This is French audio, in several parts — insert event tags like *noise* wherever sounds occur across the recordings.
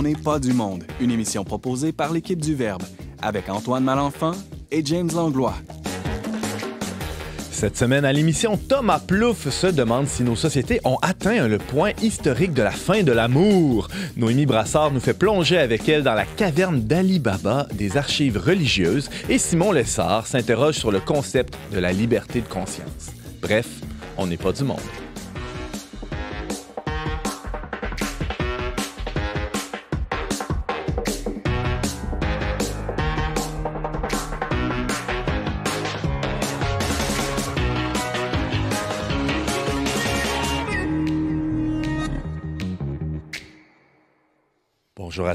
On n'est pas du monde, une émission proposée par l'équipe du Verbe, avec Antoine Malenfant et James Langlois. Cette semaine, à l'émission, Thomas Plouffe se demande si nos sociétés ont atteint le point historique de la fin de l'amour. Noémie Brassard nous fait plonger avec elle dans la caverne d'Ali Baba des archives religieuses et Simon Lessard s'interroge sur le concept de la liberté de conscience. Bref, on n'est pas du monde.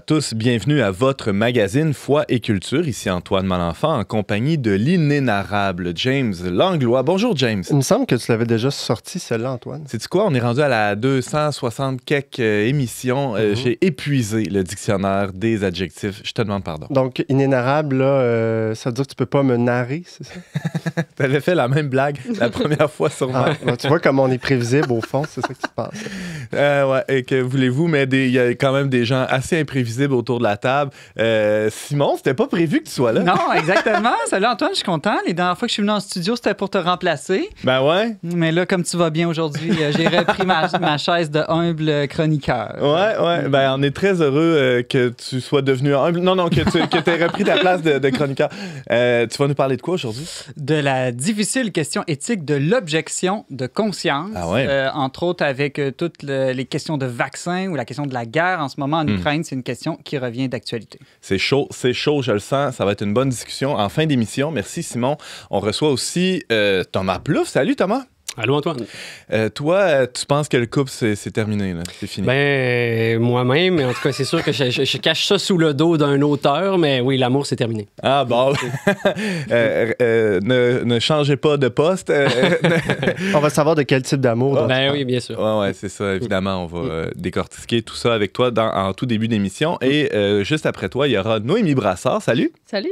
tous, bienvenue à votre magazine Foi et Culture. Ici Antoine Malenfant en compagnie de l'inénarrable James Langlois. Bonjour James. Il me semble que tu l'avais déjà sorti celle-là Antoine. C'est quoi, on est rendu à la 260 quelques euh, émissions. Euh, mhm. J'ai épuisé le dictionnaire des adjectifs. Je te demande pardon. Donc inénarrable, euh, ça veut dire que tu peux pas me narrer, c'est ça? *laughs* tu avais fait la même blague la *laughs* première fois sur moi. Ah, ben, tu vois comme on est prévisible au fond, c'est ça qui se passe. ouais, et que voulez-vous, mais il y a quand même des gens assez imprévisibles autour de la table. Euh, Simon, c'était pas prévu que tu sois là. Non, exactement. *laughs* Salut Antoine, je suis content. Les dernières fois que je suis venu en studio, c'était pour te remplacer. Ben ouais. Mais là, comme tu vas bien aujourd'hui, euh, j'ai repris *laughs* ma, chaise de humble chroniqueur. Ouais, ouais. Mm. Ben, on est très heureux euh, que tu sois devenu humble. Non, non, que tu aies repris ta place de, chroniqueur. Euh, tu vas nous parler de quoi aujourd'hui? De la difficile question éthique de l'objection de conscience. Ah entre autres avec toutes les questions de vaccins ou la question de la guerre en ce moment en hmm. Ukraine. C'est une question qui revient d'actualité. C'est chaud, c'est chaud, je le sens. Ça va être une bonne discussion en fin d'émission. Merci, Simon. On reçoit aussi euh, Thomas Plouf. Salut, Thomas. Allô, Antoine. Euh, toi, tu penses que le couple, c'est terminé, C'est fini? Ben, moi-même, en tout cas, c'est sûr que je, cache ça sous le dos d'un auteur, mais oui, l'amour, c'est terminé. Ah, bon. *laughs* Euh, euh, ne, changez pas de poste. *laughs* on va savoir de quel type d'amour. Ben oui, bien sûr. Ouais, c'est ça, évidemment. On va mm. décortiquer tout ça avec toi dans, en tout début d'émission. Et juste après toi, il y aura Noémie Brassard. Salut. Salut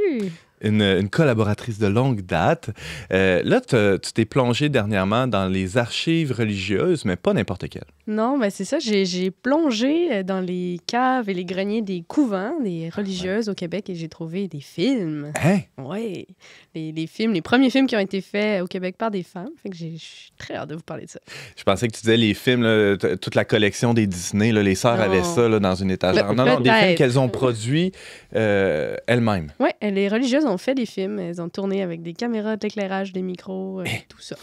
une, collaboratrice de longue date. Euh, là, tu t'es plongé dernièrement dans les archives religieuses, mais pas n'importe quelles. Non, mais c'est ça. J'ai plongé euh, dans les caves et les greniers des couvents des ah religieuses au Québec et j'ai trouvé des films. Hein? Oui. Les, films, les premiers films qui ont été faits au Québec par des femmes. Fait que j'ai très hâte de vous parler de ça. Je pensais que tu disais les films, toute la collection des Disney, là, les sœurs avaient ça dans une étagère. non, non, des films qu'elles ont produits euh, elles-mêmes. Oui, les religieuses ont fait des films. Elles ont tourné avec des caméras, d'éclairage, des micros, et euh, eh. tout ça.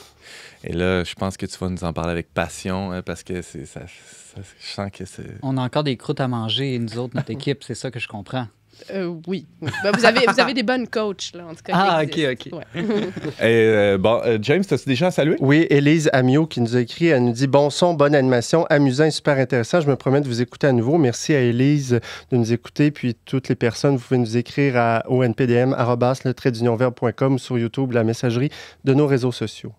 Et là, je pense que tu vas nous en parler avec passion hein, parce que ça, ça, je sens que c'est. On a encore des croûtes à manger, nous autres, notre *laughs* équipe, c'est ça que je comprends. Euh, oui. Bah, vous, avez, des bonnes coachs, là, en tout cas. Ah, ok, ok. *laughs* Euh, bon, euh, James, t'as-tu as déjà à Oui, Élise Amio qui nous a écrit, elle nous dit Bon son, bonne animation, amusant et super intéressant. Je me promets de vous écouter à nouveau. Merci à Elise de nous écouter. Puis toutes les personnes, vous pouvez nous écrire à onpdm.com ou sur YouTube, la messagerie de nos réseaux sociaux.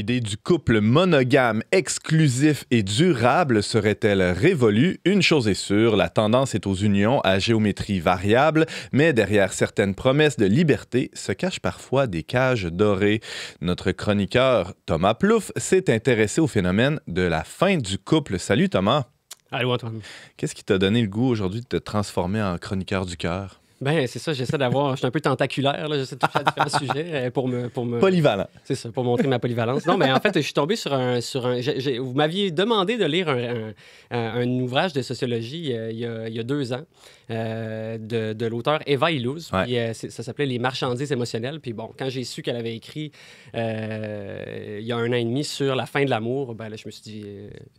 l'idée du couple monogame, exclusif et durable serait-elle révolue Une chose est sûre, la tendance est aux unions à géométrie variable, mais derrière certaines promesses de liberté se cachent parfois des cages dorées. Notre chroniqueur Thomas Plouffe s'est intéressé au phénomène de la fin du couple. Salut Thomas. Allô Antoine. Qu'est-ce qui t'a donné le goût aujourd'hui de te transformer en chroniqueur du cœur ben, c'est ça, j'essaie d'avoir. Je suis un peu tentaculaire, là, j'essaie de toucher à différents *laughs* sujets euh, pour me. Pour me Polyvalent. C'est ça, pour montrer ma polyvalence. Non, mais en fait, je suis tombé sur un. Sur un vous m'aviez demandé de lire un, un, ouvrage de sociologie euh, il, y a, il, y a, deux ans euh, de, de l'auteur Eva Illouz. ça s'appelait Les marchandises émotionnelles. Puis bon, quand j'ai su qu'elle avait écrit il y a un an et demi sur la fin de l'amour, ben là, je me suis dit.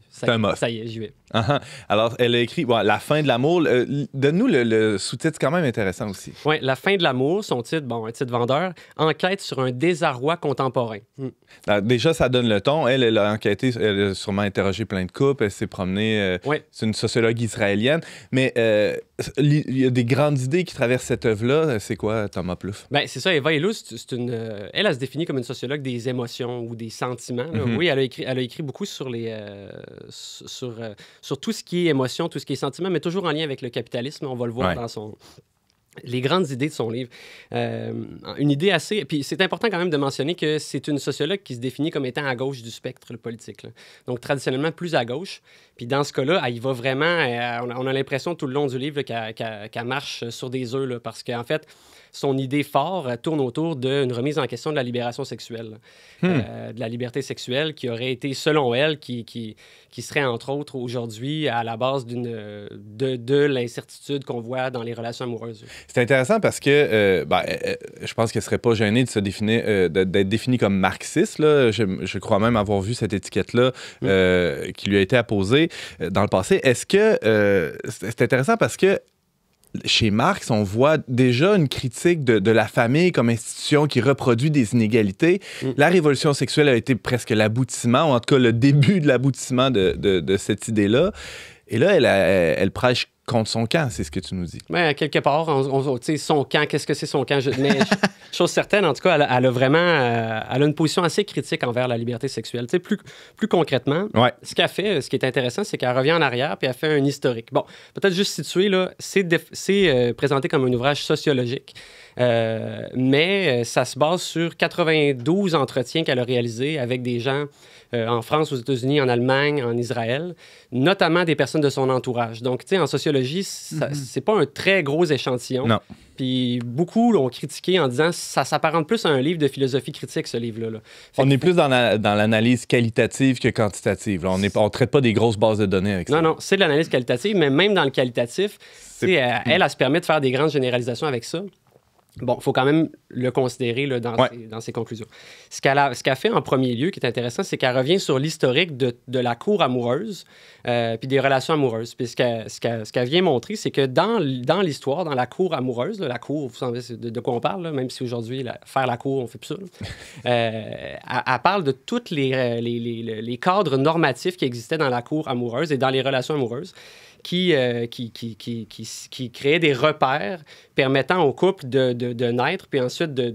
ça, un ça y est, j'y vais. Uh-huh. Alors, elle a écrit bon, La fin de l'amour. Donne-nous le, le sous-titre quand même intéressant aussi. La fin de l'amour, son titre, bon, un titre vendeur, enquête sur un désarroi contemporain. Hmm. Ah, déjà, ça donne le ton. Elle, elle a enquêté, elle a sûrement interrogé plein de couples, elle s'est promenée. Euh, c'est une sociologue israélienne. Mais euh, il y a des grandes idées qui traversent cette œuvre-là. C'est quoi, Thomas Plouffe? Ben, c'est ça, Eva Elou, c'est une, euh, elle, a se définit comme une sociologue des émotions ou des sentiments. Mhm. Oui, elle a, écrit, elle a écrit beaucoup sur, les, sur, sur tout ce qui est émotion, tout ce qui est sentiment, mais toujours en lien avec le capitalisme. On va le voir dans son les grandes idées de son livre. Euh, une idée assez. Puis c'est important quand même de mentionner que c'est une sociologue qui se définit comme étant à gauche du spectre politique. Donc traditionnellement plus à gauche. Puis dans ce cas-là, il va vraiment. Euh, on a, l'impression tout le long du livre qu'elle marche sur des œufs parce qu'en fait, son idée forte euh, tourne autour d'une remise en question de la libération sexuelle, hmm. euh, de la liberté sexuelle qui aurait été, selon elle, qui, qui, qui serait entre autres aujourd'hui à la base d'une, euh, de, de l'incertitude qu'on voit dans les relations amoureuses. C'est intéressant parce que ben, je pense qu'elle serait pas gênée de se d'être définie comme marxiste. Là. Je, crois même avoir vu cette étiquette-là hmm. qui lui a été apposée dans le passé. Est-ce que c'est intéressant parce que chez Marx, on voit déjà une critique de, la famille comme institution qui reproduit des inégalités. Mm. La révolution sexuelle a été presque l'aboutissement, ou en tout cas le début de l'aboutissement de cette idée-là. Et là, elle, elle, prêche contre son camp, c'est ce que tu nous dis. Mais quelque part, on, son camp, qu'est-ce que c'est son camp? Je, mais *laughs* chose certaine, en tout cas, elle, a vraiment euh, elle a une position assez critique envers la liberté sexuelle. plus, plus concrètement, ce qu'elle fait, ce qui est intéressant, c'est qu'elle revient en arrière puis elle fait un historique. Bon, peut-être juste situer, là, c'est, euh, présenté comme un ouvrage sociologique. Euh, mais ça se base sur 92 entretiens qu'elle a réalisés avec des gens euh, en France, aux États-Unis, en Allemagne, en Israël, notamment des personnes de son entourage. Donc, tu sais, en sociologie, ce mhm. c'est pas un très gros échantillon. Non. Puis beaucoup l'ont critiqué en disant que ça s'apparente plus à un livre de philosophie critique, ce livre-là. On est plus dans l'analyse qualitative que quantitative. On ne traite pas des grosses bases de données avec ça. Non, non, c'est de l'analyse qualitative, mais même dans le qualitatif, elle, elle, elle, elle se permet de faire des grandes généralisations avec ça. Bon, il faut quand même le considérer dans, ses, conclusions. Ce qu'elle a, fait en premier lieu, qui est intéressant, c'est qu'elle revient sur l'historique de, la cour amoureuse, euh, puis des relations amoureuses. Puis ce qu'elle vient montrer, c'est que dans, l'histoire, dans la cour amoureuse, la cour, vous savez de, quoi on parle, même si aujourd'hui, faire la cour, on fait plus ça, *laughs* euh, elle, parle de tous euh, les cadres normatifs qui existaient dans la cour amoureuse et dans les relations amoureuses. Euh, qui, qui, qui, qui, qui, créait des repères permettant au couple de, de, naître puis ensuite de,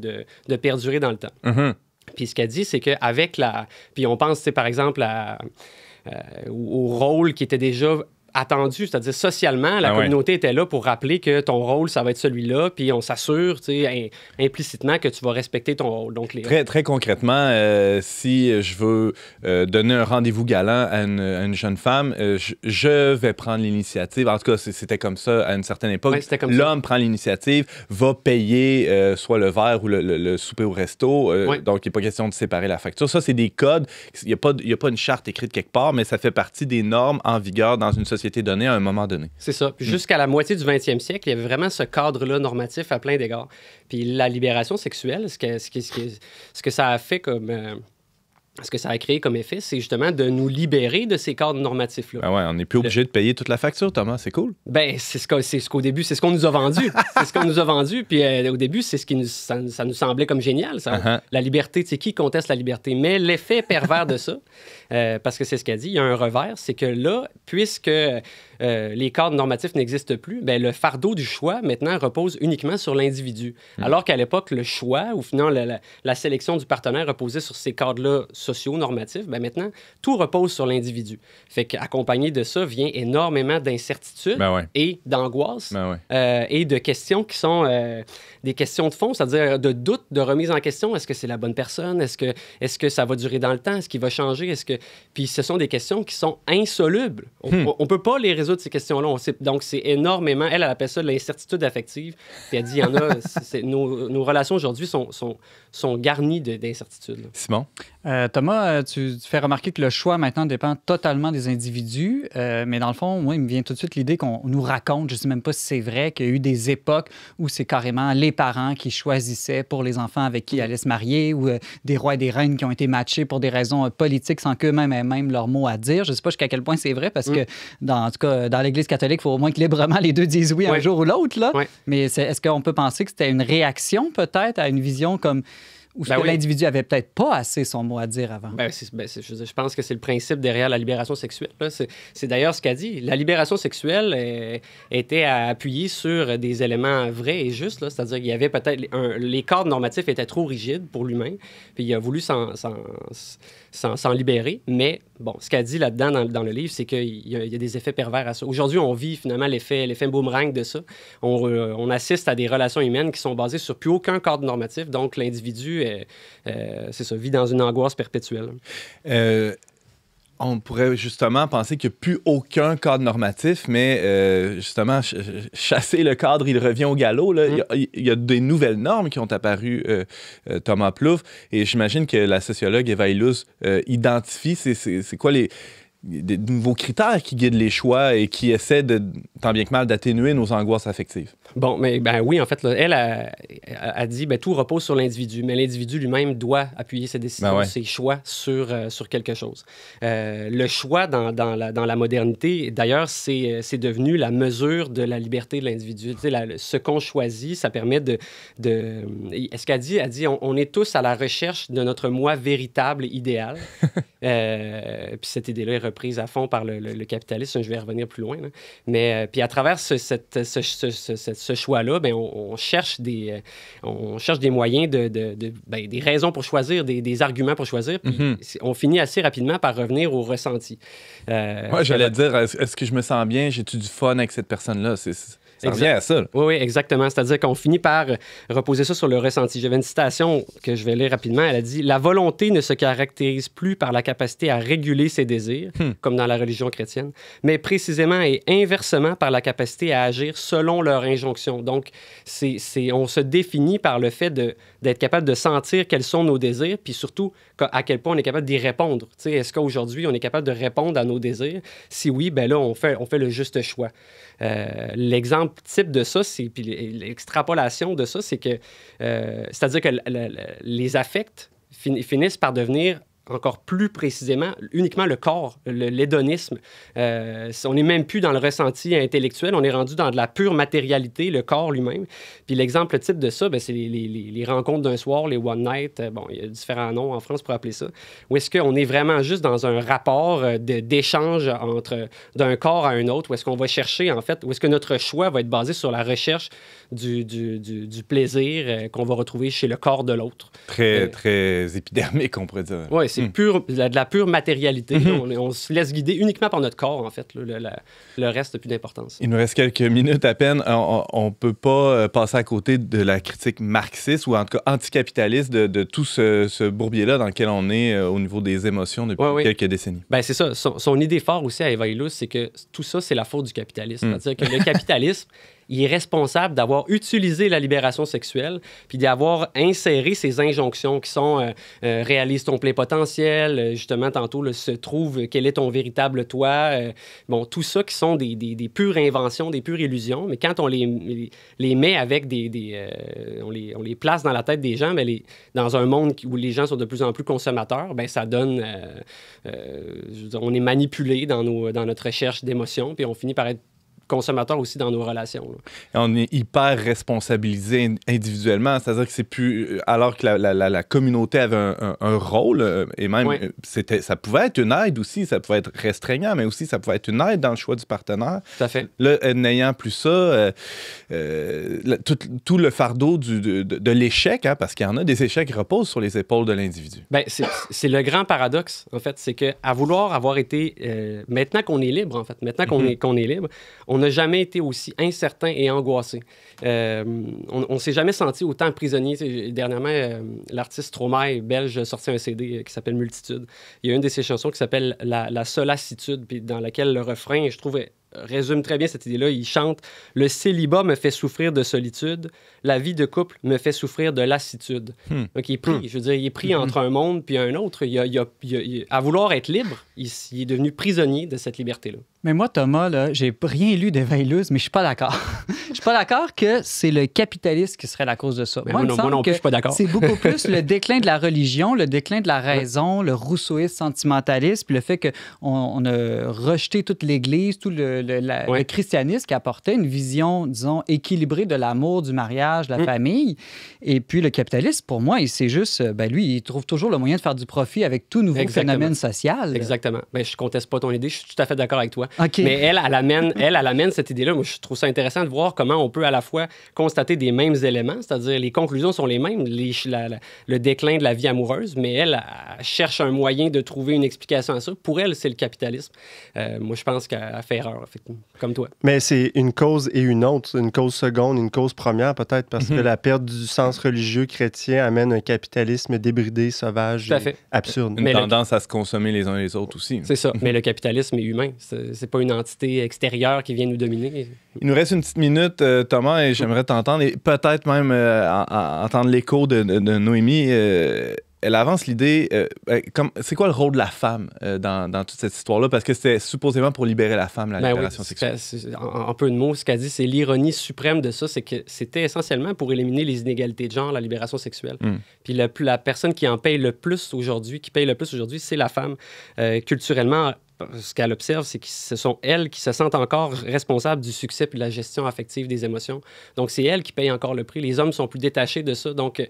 de, perdurer dans le temps. Mhm. Puis ce qu'elle dit, c'est qu'avec la... Puis on pense, par exemple, euh, au rôle qui était déjà attendu, c'est-à-dire socialement, la ben communauté était là pour rappeler que ton rôle, ça va être celui-là, puis on s'assure implicitement que tu vas respecter ton rôle. Donc, les... très, très concrètement, euh, si je veux euh, donner un rendez-vous galant à une, jeune femme, euh, je, vais prendre l'initiative. En tout cas, c'était comme ça à une certaine époque. L'homme prend l'initiative, va payer soit le verre ou le, souper au resto. Donc, il n'est pas question de séparer la facture. Ça, c'est des codes. Il n'y a, pas, a pas une charte écrite quelque part, mais ça fait partie des normes en vigueur dans une société été donné à un moment donné. C'est ça. Mm. jusqu'à la moitié du 20e siècle, il y avait vraiment ce cadre-là normatif à plein d'égards. Puis la libération sexuelle, ce que, ce ce que, ça a fait comme. Euh, ce que ça a créé comme effet, c'est justement de nous libérer de ces cadres normatifs-là. Ben ouais, on n'est plus obligé de payer toute la facture, Thomas, c'est cool. Ben, c'est ce qu'au ce début, c'est ce qu'on nous a vendu. *laughs* c'est ce qu'on nous a vendu. Puis euh, au début, c'est ce qui nous, ça, nous semblait comme génial. Ça. Uh-huh. La liberté, tu sais, qui conteste la liberté? Mais l'effet pervers de ça, euh, parce que c'est ce qu'elle dit. Il y a un revers, c'est que là, puisque euh, les cadres normatifs n'existent plus, bien, le fardeau du choix maintenant repose uniquement sur l'individu. Hmm. Alors qu'à l'époque, le choix, ou finalement la, sélection du partenaire reposait sur ces cadres-là sociaux, normatifs, bien, maintenant, tout repose sur l'individu. Fait qu'accompagné de ça vient énormément d'incertitudes ben et d'angoisse ben euh, et de questions qui sont des questions de fond, c'est-à-dire de doutes, de remise en question. Est-ce que c'est la bonne personne? Est-ce que, est -ce que ça va durer dans le temps? Est-ce qu'il va changer? Est-ce que puis ce sont des questions qui sont insolubles. On hmm. ne peut pas les résoudre, ces questions-là. Donc, c'est énormément. Elle, a appelle ça l'incertitude affective. Puis elle dit, il y en a. *laughs* nos, relations aujourd'hui sont, sont garnis d'incertitudes. Simon? Euh, Thomas, euh, tu, fais remarquer que le choix maintenant dépend totalement des individus, euh, mais dans le fond, moi, il me vient tout de suite l'idée qu'on nous raconte, je ne sais même pas si c'est vrai, qu'il y a eu des époques où c'est carrément les parents qui choisissaient pour les enfants avec qui ils allaient se marier ou des rois et des reines qui ont été matchés pour des raisons politiques sans qu'eux-mêmes aient même leur mot à dire. Je ne sais pas jusqu'à quel point c'est vrai parce mm. que, dans, en tout cas, dans l'Église catholique, il faut au moins que librement les deux disent oui, un jour ou l'autre. là. Mais est-ce qu'on peut penser que c'était une réaction peut-être à une vision comme ou ben l'individu avait peut-être pas assez son mot à dire avant. Ben, ben, je, pense que c'est le principe derrière la libération sexuelle. C'est d'ailleurs ce qu'a dit. La libération sexuelle euh, était appuyée sur des éléments vrais et justes. C'est-à-dire qu'il y avait peut-être... Les cadres normatifs étaient trop rigides pour l'humain. Puis il a voulu s'en libérer, mais bon, ce qu'elle dit là-dedans dans, le livre, c'est qu'il y, a des effets pervers à ça. Aujourd'hui, on vit finalement l'effet, l'effet boomerang de ça. On, assiste à des relations humaines qui sont basées sur plus aucun cadre normatif. Donc, l'individu, c'est ça, vit dans une angoisse perpétuelle. Euh, on pourrait justement penser qu'il n'y a plus aucun cadre normatif, mais euh, justement, chasser le cadre, il revient au galop. Mm. Il, y a, des nouvelles normes qui ont apparu, euh, euh, Thomas Plouffe, et j'imagine que la sociologue Eva Illus identifie c'est quoi les des, nouveaux critères qui guident les choix et qui essaient, de, tant bien que mal, d'atténuer nos angoisses affectives. Bon, mais ben oui, en fait, elle a, dit ben, tout repose sur l'individu, mais l'individu lui-même doit appuyer ses décisions, ben ses choix sur, euh, sur quelque chose. Euh, le choix dans, dans, la, dans la modernité, d'ailleurs, c'est, euh, c'est devenu la mesure de la liberté de l'individu. ce qu'on choisit, ça permet de. de... Est-ce qu'elle dit Elle dit on, est tous à la recherche de notre moi véritable, idéal. *laughs* puis cette idée-là reprise à fond par le, capitaliste. capitalisme. Je vais revenir plus loin. Mais euh, puis à travers ce, cette, ce, choix-là, ben, on, cherche des, euh, on cherche des moyens, de, ben, des raisons pour choisir, des, arguments pour choisir. Mhm. on finit assez rapidement par revenir au ressenti. Moi, euh, j'allais dire, est-ce que je me sens bien? J'ai-tu du fun avec cette personne-là? C'est ça revient à ça. Oui, oui, exactement. C'est-à-dire qu'on finit par reposer ça sur le ressenti. J'avais une citation que je vais lire rapidement. Elle a dit La volonté ne se caractérise plus par la capacité à réguler ses désirs, hmm. comme dans la religion chrétienne, mais précisément et inversement par la capacité à agir selon leur injonction. Donc, c'est, on se définit par le fait d'être capable de sentir quels sont nos désirs, puis surtout à quel point on est capable d'y répondre. Est-ce qu'aujourd'hui, on est capable de répondre à nos désirs? Si oui, ben là, on fait, on fait le juste choix. Euh, l'exemple type de ça, c'est puis l'extrapolation de ça, c'est que, euh, c'est-à-dire que les affects finissent par devenir encore plus précisément uniquement le corps, l'hédonisme. Euh, on n'est même plus dans le ressenti intellectuel, on est rendu dans de la pure matérialité, le corps lui-même. Puis l'exemple type de ça, ben, c'est les, rencontres d'un soir, les one night, euh, bon, il y a différents noms en France pour appeler ça, où est-ce qu'on est vraiment juste dans un rapport euh, d'échange entre d'un corps à un autre, où est-ce qu'on va chercher en fait, où est-ce que notre choix va être basé sur la recherche du, du, plaisir qu'on va retrouver chez le corps de l'autre. Très, très épidermique, on pourrait dire. Oui, c'est hmm. pure, de la pure matérialité. Hmm. On, se laisse guider uniquement par notre corps, en fait. le, reste n'a plus d'importance. Il nous reste quelques minutes à peine. Euh, on ne peut pas euh, passer à côté de la critique marxiste ou en tout cas anticapitaliste de, de tout ce, ce bourbier-là dans lequel on est euh, au niveau des émotions depuis quelques décennies. Ben, c'est ça. Son, idée forte aussi à Evailus, c'est que tout ça, c'est la faute du capitalisme. Hmm. C'est-à-dire que le *laughs* capitalisme, il est responsable d'avoir utilisé la libération sexuelle, puis d'y avoir inséré ces injonctions qui sont euh, euh, réalise ton plein potentiel, euh, justement, tantôt, se trouve quel est ton véritable toi. bon, tout ça qui sont des, des, pures inventions, des pures illusions, mais quand on les, les met avec des. des on, les, on, les, place dans la tête des gens, mais ben, dans un monde où les gens sont de plus en plus consommateurs, ben ça donne. on est manipulé dans, nos, dans notre recherche d'émotions, puis on finit par être consommateurs aussi dans nos relations. On est hyper responsabilisé individuellement, c'est-à-dire que c'est plus. Euh, alors que la, la, communauté avait un, rôle, euh, et même euh, c'était, ça pouvait être une aide aussi, ça pouvait être restreignant, mais aussi ça pouvait être une aide dans le choix du partenaire. Tout à fait. Là, n'ayant plus ça, tout, tout, le fardeau du, de, de l'échec, hein, parce qu'il y en a des échecs qui reposent sur les épaules de l'individu. Bien, c'est, le grand paradoxe, en fait, c'est que, à vouloir avoir été. maintenant qu'on est libre, en fait, maintenant qu'on, mm-hmm. est, qu'on est libre, on on n'a jamais été aussi incertain et angoissé. Euh, on ne s'est jamais senti autant prisonnier. Dernièrement, euh, l'artiste Tromaille, belge, a sorti un CD euh, qui s'appelle Multitude. Il y a une de ses chansons qui s'appelle la, la, solacitude, dans laquelle le refrain, je trouve, résume très bien cette idée-là. Il chante Le célibat me fait souffrir de solitude, la vie de couple me fait souffrir de lassitude. Hmm. Donc, il est pris, hmm. je veux dire, il est pris hmm. entre un monde puis un autre. Il à vouloir être libre, il, est devenu prisonnier de cette liberté-là. Mais moi, Thomas, là, j'ai rien lu de Veilleuse, mais je suis pas d'accord. *laughs* je suis pas d'accord que c'est le capitalisme qui serait la cause de ça. moi, non, plus, je suis pas d'accord. c'est beaucoup *laughs* plus le déclin de la religion, le déclin de la raison, le rousseauisme sentimentaliste, puis le fait qu'on on a rejeté toute l'Église, tout le le, christianisme qui apportait une vision, disons, équilibrée de l'amour, du mariage, de la mm. famille. Et puis le capitaliste, pour moi, il c'est juste, euh, ben lui, il trouve toujours le moyen de faire du profit avec tout nouveau phénomène social. Exactement. Ben, je conteste pas ton idée, je suis tout à fait d'accord avec toi. Mais elle, elle amène, elle, amène cette idée-là. Moi, je trouve ça intéressant de voir comment on peut à la fois constater des mêmes éléments, c'est-à-dire les conclusions sont les mêmes, le déclin de la vie amoureuse, mais elle, cherche un moyen de trouver une explication à ça. Pour elle, c'est le capitalisme. Euh, moi, je pense qu'elle fait erreur comme toi. Mais c'est une cause et une autre, une cause seconde, une cause première peut-être, parce que mhm. la perte du sens religieux chrétien amène un capitalisme débridé, sauvage, fait. absurde. Une Mais tendance à se consommer les uns les autres aussi. C'est ça. *laughs* Mais le capitalisme est humain. C'est pas une entité extérieure qui vient nous dominer. Il nous reste une petite minute, euh, Thomas, et j'aimerais t'entendre, et peut-être même euh, entendre l'écho de, Noémie. Euh, elle avance l'idée, euh, ben, c'est quoi le rôle de la femme euh, dans, toute cette histoire-là? Parce que c'était supposément pour libérer la femme, la ben libération sexuelle. En, peu de mots, ce qu'elle dit, c'est l'ironie suprême de ça, c'est que c'était essentiellement pour éliminer les inégalités de genre, la libération sexuelle. Hmm. Puis la personne qui en paye le plus aujourd'hui, qui paye le plus aujourd'hui, c'est la femme. Euh, culturellement, ce qu'elle observe, c'est que ce sont elles qui se sentent encore responsables du succès puis de la gestion affective des émotions. Donc, c'est elles qui payent encore le prix. Les hommes sont plus détachés de ça. Donc, euh,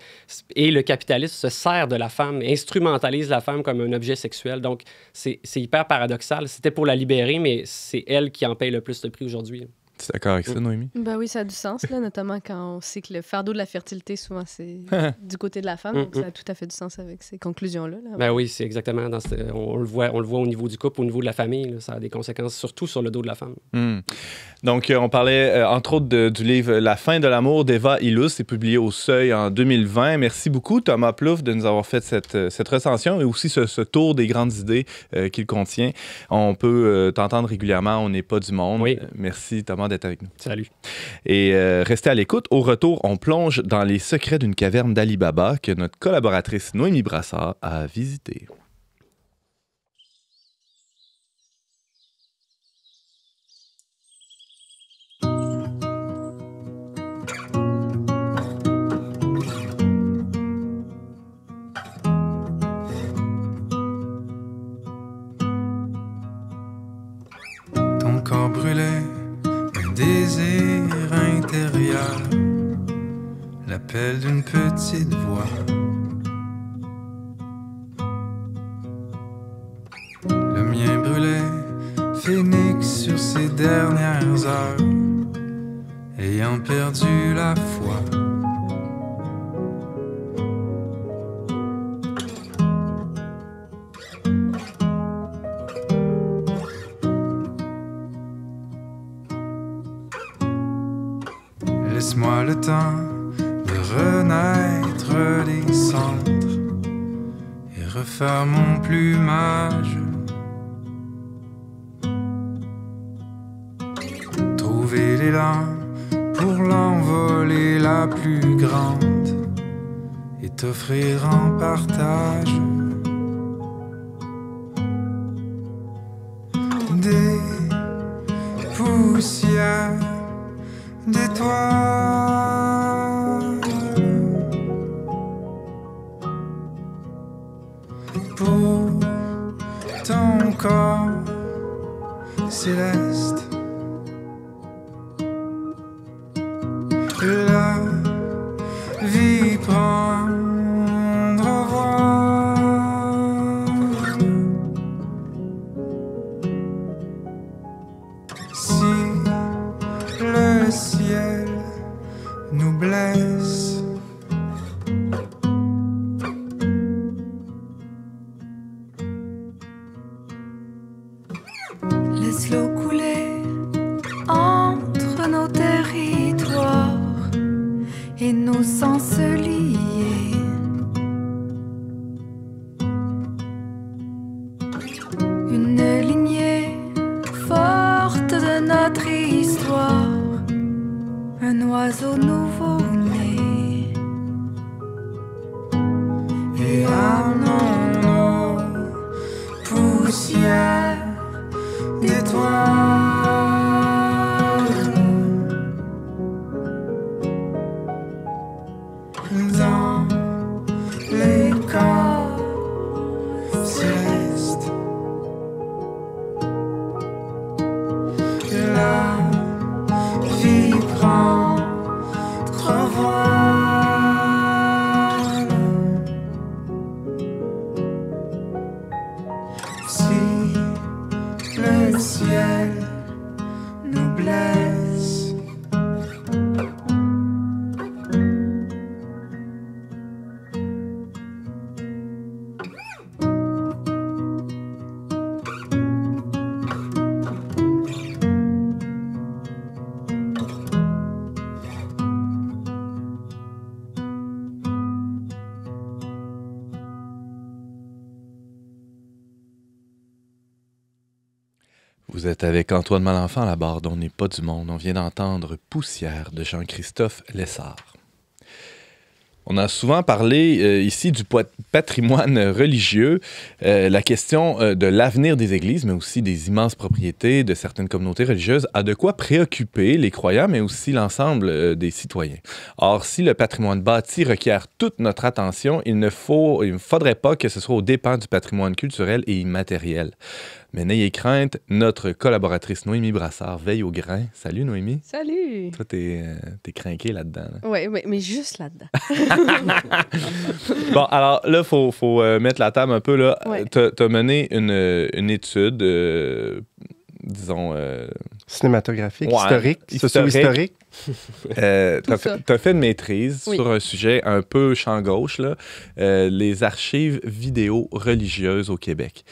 et le capitalisme se sert de la femme, instrumentalise la femme comme un objet sexuel. Donc, c'est hyper paradoxal. C'était pour la libérer, mais c'est elles qui en paye le plus le prix aujourd'hui. Tu d'accord avec ça, mm. Noémie? Ben oui, ça a du sens, là, notamment quand on sait que le fardeau de la fertilité, souvent, c'est *laughs* du côté de la femme. Mm, donc ça mm. a tout à fait du sens avec ces conclusions-là. Ben oui, c'est exactement. on, le voit, on le voit au niveau du couple, au niveau de la famille. ça a des conséquences, surtout sur le dos de la femme. Donc, euh, on parlait, euh, entre autres, du livre La fin de l'amour d'Eva Illus. C'est publié au Seuil en 2020. Merci beaucoup, Thomas Plouf, de nous avoir fait cette, euh, recension et aussi ce, tour des grandes idées qu'il contient. On peut t'entendre régulièrement. On n'est pas du monde. Merci, Thomas d'être avec nous. Salut. Et euh, restez à l'écoute. Au retour, on plonge dans les secrets d'une caverne d'Alibaba que notre collaboratrice Noémie Brassard a visitée. l'appel d'une petite voix. Le mien brûlait, phénix sur ses dernières heures, ayant perdu la foi. Laisse-moi le temps Faire mon plumage. Trouver l'élan pour l'envoler la plus grande et t'offrir en partage des poussières d'étoiles. avec Antoine Malenfant à la barre On n'est pas du monde. On vient d'entendre Poussière de Jean-Christophe Lessard. On a souvent parlé euh, ici du patrimoine religieux, euh, la question euh, de l'avenir des églises, mais aussi des immenses propriétés de certaines communautés religieuses, a de quoi préoccuper les croyants, mais aussi l'ensemble des citoyens. Or, si le patrimoine bâti requiert toute notre attention, il ne faut, il faudrait pas que ce soit au dépens du patrimoine culturel et immatériel. Mais n'ayez crainte, notre collaboratrice Noémie Brassard veille au grain. Salut Noémie. Salut. Toi, t'es euh, es craqué là-dedans. Oui, mais juste là-dedans. *laughs* bon, alors là, il faut, euh, mettre la table un peu. là. Tu as mené une, euh, étude, disons... Cinématographique, historique, socio-historique. tu as, fait une maîtrise sur un sujet un peu champ gauche, là, les archives vidéo religieuses au Québec.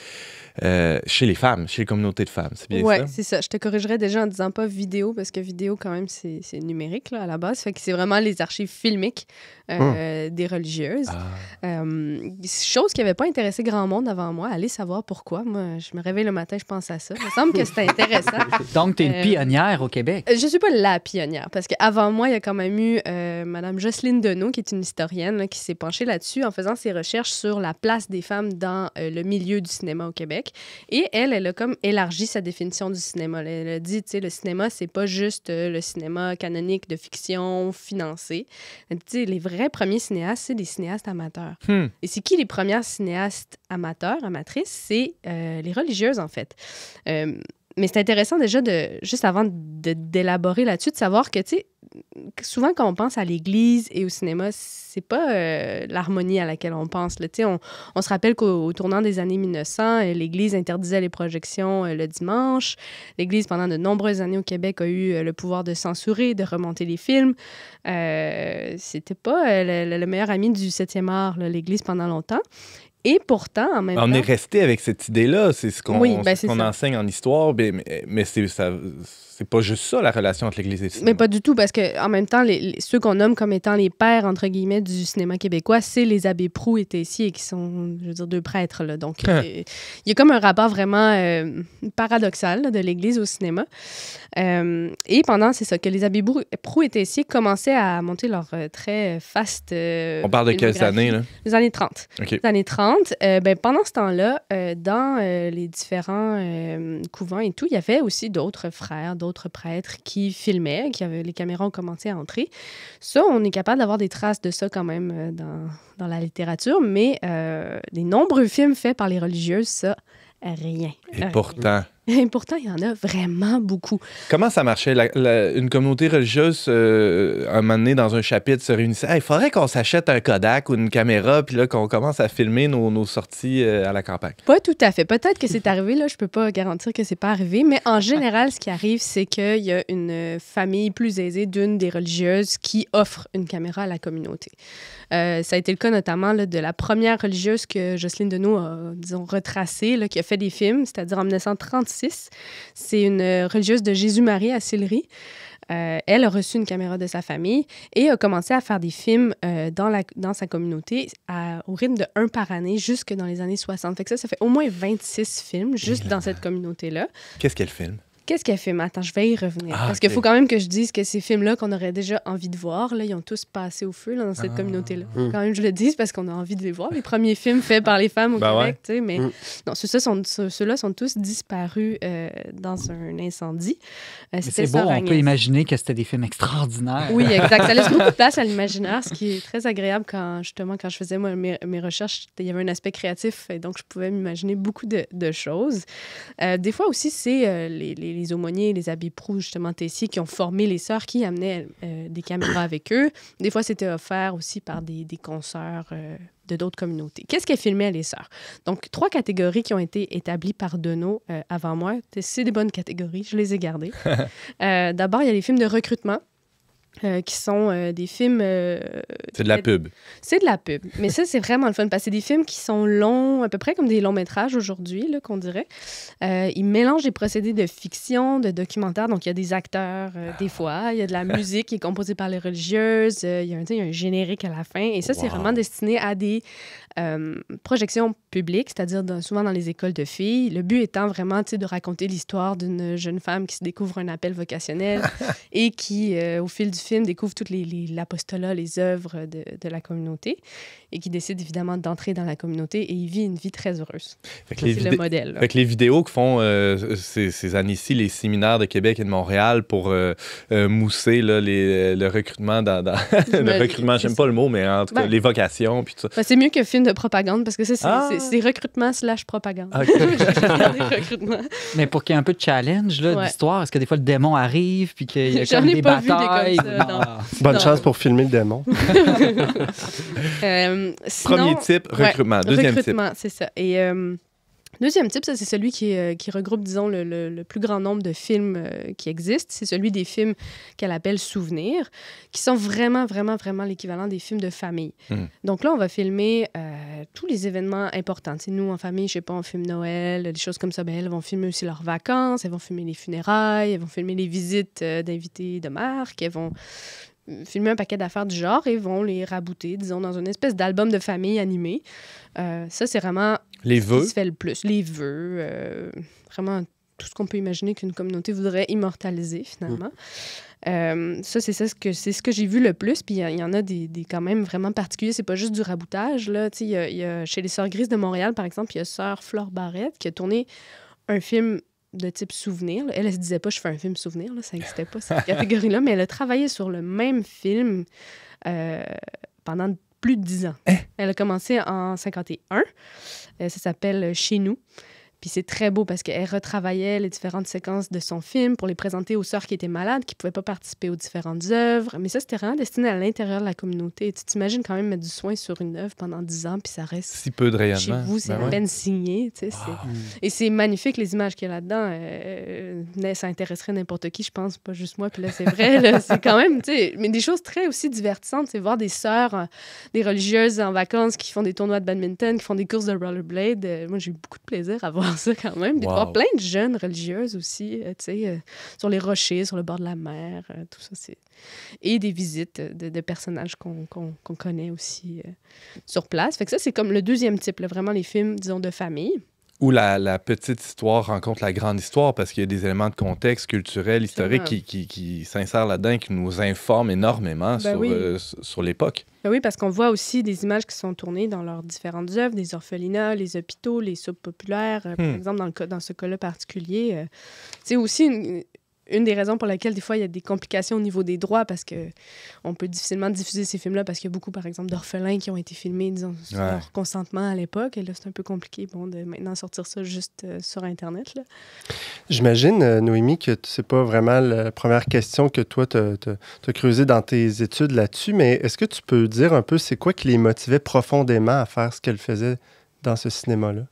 Euh, chez les femmes, chez les communautés de femmes. C'est bien ça? Oui, c'est ça. Je te corrigerai déjà en disant pas vidéo, parce que vidéo, quand même, c'est numérique là, à la base. Fait que c'est vraiment les archives filmiques. Euh, hmm. des religieuses. Ah. Euh, chose qui n'avait pas intéressé grand monde avant moi. Allez savoir pourquoi. Moi, je me réveille le matin, je pense à ça. Il me semble que c'était intéressant. *laughs* Donc, tu es une euh, pionnière au Québec. Je ne suis pas la pionnière parce qu'avant moi, il y a quand même eu Madame Jocelyne Deneau, qui est une historienne, qui s'est penchée là-dessus en faisant ses recherches sur la place des femmes dans le milieu du cinéma au Québec. Et elle, elle a comme élargi sa définition du cinéma. Elle a dit, tu sais, le cinéma, c'est pas juste le cinéma canonique de fiction financé. Tu sais, les vrais vrais premiers cinéastes, c'est des cinéastes amateurs. Hmm. Et c'est qui les premières cinéastes amateurs, amatrices? C'est euh, les religieuses, en fait. Euh, mais c'est intéressant déjà, de juste avant d'élaborer là-dessus, de savoir que, tu souvent quand on pense à l'église et au cinéma, c'est pas euh, l'harmonie à laquelle on pense. On, se rappelle qu'au tournant des années 1900, euh, l'église interdisait les projections euh, le dimanche. L'église, pendant de nombreuses années au Québec, a eu le pouvoir de censurer, de remonter les films. C'était pas le, meilleur ami du 7e art, l'église, pendant longtemps. Et pourtant, en même on temps. On est resté avec cette idée-là. C'est ce qu'on ben, enseigne en histoire, ben, mais, mais c'est ça c'est pas juste ça, la relation entre l'Église et le cinéma. Mais pas du tout, parce que en même temps, les, ceux qu'on nomme comme étant les pères, entre guillemets, du cinéma québécois, c'est les abbés Prou et Tessier, qui sont, je veux dire, deux prêtres. Là. Donc, hein. euh, il y a comme un rapport vraiment euh, paradoxal de l'Église au cinéma. Euh, et pendant, c'est ça, que les abbés Prou et Tessier commençaient à monter leur très faste... On parle de quelles années, là? Les années 30. Les années 30. ben, pendant ce temps-là, dans les différents couvents et tout, il y avait aussi d'autres frères, d'autres prêtres qui filmaient, qui avaient, les caméras ont commencé à entrer. Ça, on est capable d'avoir des traces de ça quand même euh, dans, dans la littérature, mais des euh, nombreux films faits par les religieuses, ça, rien. Et pourtant, et pourtant, il y en a vraiment beaucoup. Comment ça marchait? une communauté religieuse, euh, un moment donné, dans un chapitre, se réunissait. Il faudrait qu'on s'achète un Kodak ou une caméra, puis là, qu'on commence à filmer nos, sorties euh, à la campagne. Pas tout à fait. Peut-être que c'est arrivé, là. Je peux pas garantir que c'est pas arrivé. Mais en général, ce qui arrive, c'est qu'il y a une famille plus aisée d'une des religieuses qui offre une caméra à la communauté. Euh, ça a été le cas notamment de la première religieuse que Jocelyne Denot a, disons, retracée, qui a fait des films, c'est-à-dire en 1936. C'est une euh, religieuse de Jésus-Marie à Sillery. Euh, elle a reçu une caméra de sa famille et a commencé à faire des films dans, la, dans sa communauté au rythme de un par année jusque dans les années 60. Fait ça, ça fait au moins 26 films juste dans cette communauté-là. Qu'est-ce qu'elle filme? Qu'est-ce qu'elle fait Attends, je vais y revenir. Ah, parce qu'il faut quand même que je dise que ces films-là qu'on aurait déjà envie de voir, là, ils ont tous passé au feu dans cette ah. communauté-là. Hmm. Quand même, je le dis parce qu'on a envie de les voir, les premiers films faits par les femmes au ben Québec. sais. Mais hmm. non, ceux-là sont, tous disparus euh, dans un incendie. Euh, c'est beau, on peut imaginer que c'était des films extraordinaires. Oui, exact. Ça laisse beaucoup de *laughs* place à l'imaginaire, ce qui est très agréable quand, justement, quand je faisais moi, mes, mes, recherches, il y avait un aspect créatif et donc je pouvais m'imaginer beaucoup de, choses. Euh, des fois aussi, c'est les les aumôniers, les habits prous, justement, Tessier, qui ont formé les sœurs, qui amenaient euh, des caméras *coughs* avec eux. Des fois, c'était offert aussi par des, consoeurs euh, de d'autres communautés. Qu'est-ce qu'elles filmaient, les sœurs? Donc, trois catégories qui ont été établies par Deneau euh, avant moi. C'est des bonnes catégories, je les ai gardées. *laughs* D'abord, il y a les films de recrutement. Euh, qui sont euh, des films. Euh, c'est de la pub. C'est de la pub. Mais ça, c'est vraiment le fun parce que c'est des films qui sont longs, à peu près comme des longs métrages aujourd'hui, qu'on dirait. ils mélangent des procédés de fiction, de documentaire. Donc, il y a des acteurs, des fois. Il y a de la *laughs* musique qui est composée par les religieuses. il, y, y a un, générique à la fin. Et ça, c'est vraiment destiné à des, euh, projection publique, c'est-à-dire souvent dans les écoles de filles. Le but étant vraiment de raconter l'histoire d'une jeune femme qui se découvre un appel vocationnel *laughs* et qui, euh, au fil du film, découvre toutes les, les l'apostolat, les œuvres de, la communauté et qui décide évidemment d'entrer dans la communauté et y vit une vie très heureuse. les c'est le modèle. les vidéos que font euh, ces, années-ci, les séminaires de Québec et de Montréal pour mousser le recrutement dans, *laughs* le recrutement, j'aime pas le mot, mais en tout cas, ben les vocations. tout ben, c'est mieux que film de propagande parce que ça, c'est ah! recrutement slash propagande. Ah, *laughs* Mais pour qu'il y ait un peu de challenge, d'histoire, d'histoire est-ce que des fois le démon arrive puis qu'il y a *laughs* comme des pas batailles? des comme Bonne chance pour filmer le démon. *laughs* Euh, Premier type, recrutement. Deuxième recrutement, type. c'est ça. Et. Euh, Deuxième type, ça, c'est celui qui, euh, regroupe, disons, le, plus grand nombre de films euh, qui existent. C'est celui des films qu'elle appelle souvenirs, qui sont vraiment, vraiment, vraiment l'équivalent des films de famille. Mmh. Donc là, on va filmer euh, tous les événements importants. Si nous, en famille, je sais pas, on filme Noël, des choses comme ça. Ben, elles vont filmer aussi leurs vacances, elles vont filmer les funérailles, elles vont filmer les visites d'invités de marque, elles vont mmh, filmer un paquet d'affaires du genre et vont les rabouter, disons, dans une espèce d'album de famille animé. ça, c'est vraiment les vœux. Qui se fait le plus. Les vœux. Euh, vraiment tout ce qu'on peut imaginer qu'une communauté voudrait immortaliser finalement. Mm. Euh, ça, c'est ça ce que c'est ce que j'ai vu le plus. Puis il y, en a des, des, quand même vraiment particuliers. C'est pas juste du raboutage. Là. y a, chez les Sœurs Grises de Montréal, par exemple, il y a Sœur Flore Barrette qui a tourné un film de type souvenir. Elle, elle se disait pas je fais un film souvenir, ça n'existait pas cette *laughs* catégorie-là, mais elle a travaillé sur le même film euh, pendant plus de 10 ans. Hein? Elle a commencé en 51. Euh, ça s'appelle Chez nous. Puis c'est très beau parce qu'elle retravaillait les différentes séquences de son film pour les présenter aux sœurs qui étaient malades, qui ne pouvaient pas participer aux différentes œuvres. Mais ça, c'était vraiment destiné à l'intérieur de la communauté. tu t'imagines quand même mettre du soin sur une œuvre pendant 10 ans, puis ça reste. Si peu de rayonnement. Chez vous, c'est ben à peine signé. Et c'est magnifique, les images qu'il y a là-dedans. Euh, ça intéresserait n'importe qui, je pense, pas juste moi. Puis là, c'est vrai, c'est quand même, tu sais, mais des choses très aussi divertissantes. C'est voir des sœurs, euh, des religieuses en vacances qui font des tournois de badminton, qui font des courses de rollerblade. Euh, moi, j'ai eu beaucoup de plaisir à voir ça quand même, des de plein de jeunes religieuses aussi, euh, tu sais, euh, sur les rochers, sur le bord de la mer, euh, tout ça. Et des visites de, personnages qu'on connaît aussi sur place. Fait que ça, c'est comme le deuxième type, vraiment les films, disons, de famille où la, petite histoire rencontre la grande histoire parce qu'il y a des éléments de contexte culturel, historique qui, qui, s'insèrent là-dedans, qui nous informent énormément ben euh, sur, l'époque. Ben oui, parce qu'on voit aussi des images qui sont tournées dans leurs différentes œuvres, des orphelinats, les hôpitaux, les soupes populaires, euh, par hmm. exemple, dans, ce cas-là particulier. Euh, c'est aussi une, une des raisons pour laquelle des fois il y a des complications au niveau des droits parce que on peut difficilement diffuser ces films-là parce qu'il y a beaucoup, par exemple, d'orphelins qui ont été filmés, disons, sans leur consentement à l'époque. Et là, c'est un peu compliqué, bon, de maintenant sortir ça juste euh, sur Internet. J'imagine, euh, Noémie, que c'est pas vraiment la première question que toi, tu as creusée dans tes études là-dessus, mais est-ce que tu peux dire un peu c'est quoi qui les motivait profondément à faire ce qu'elle faisait dans ce cinéma-là?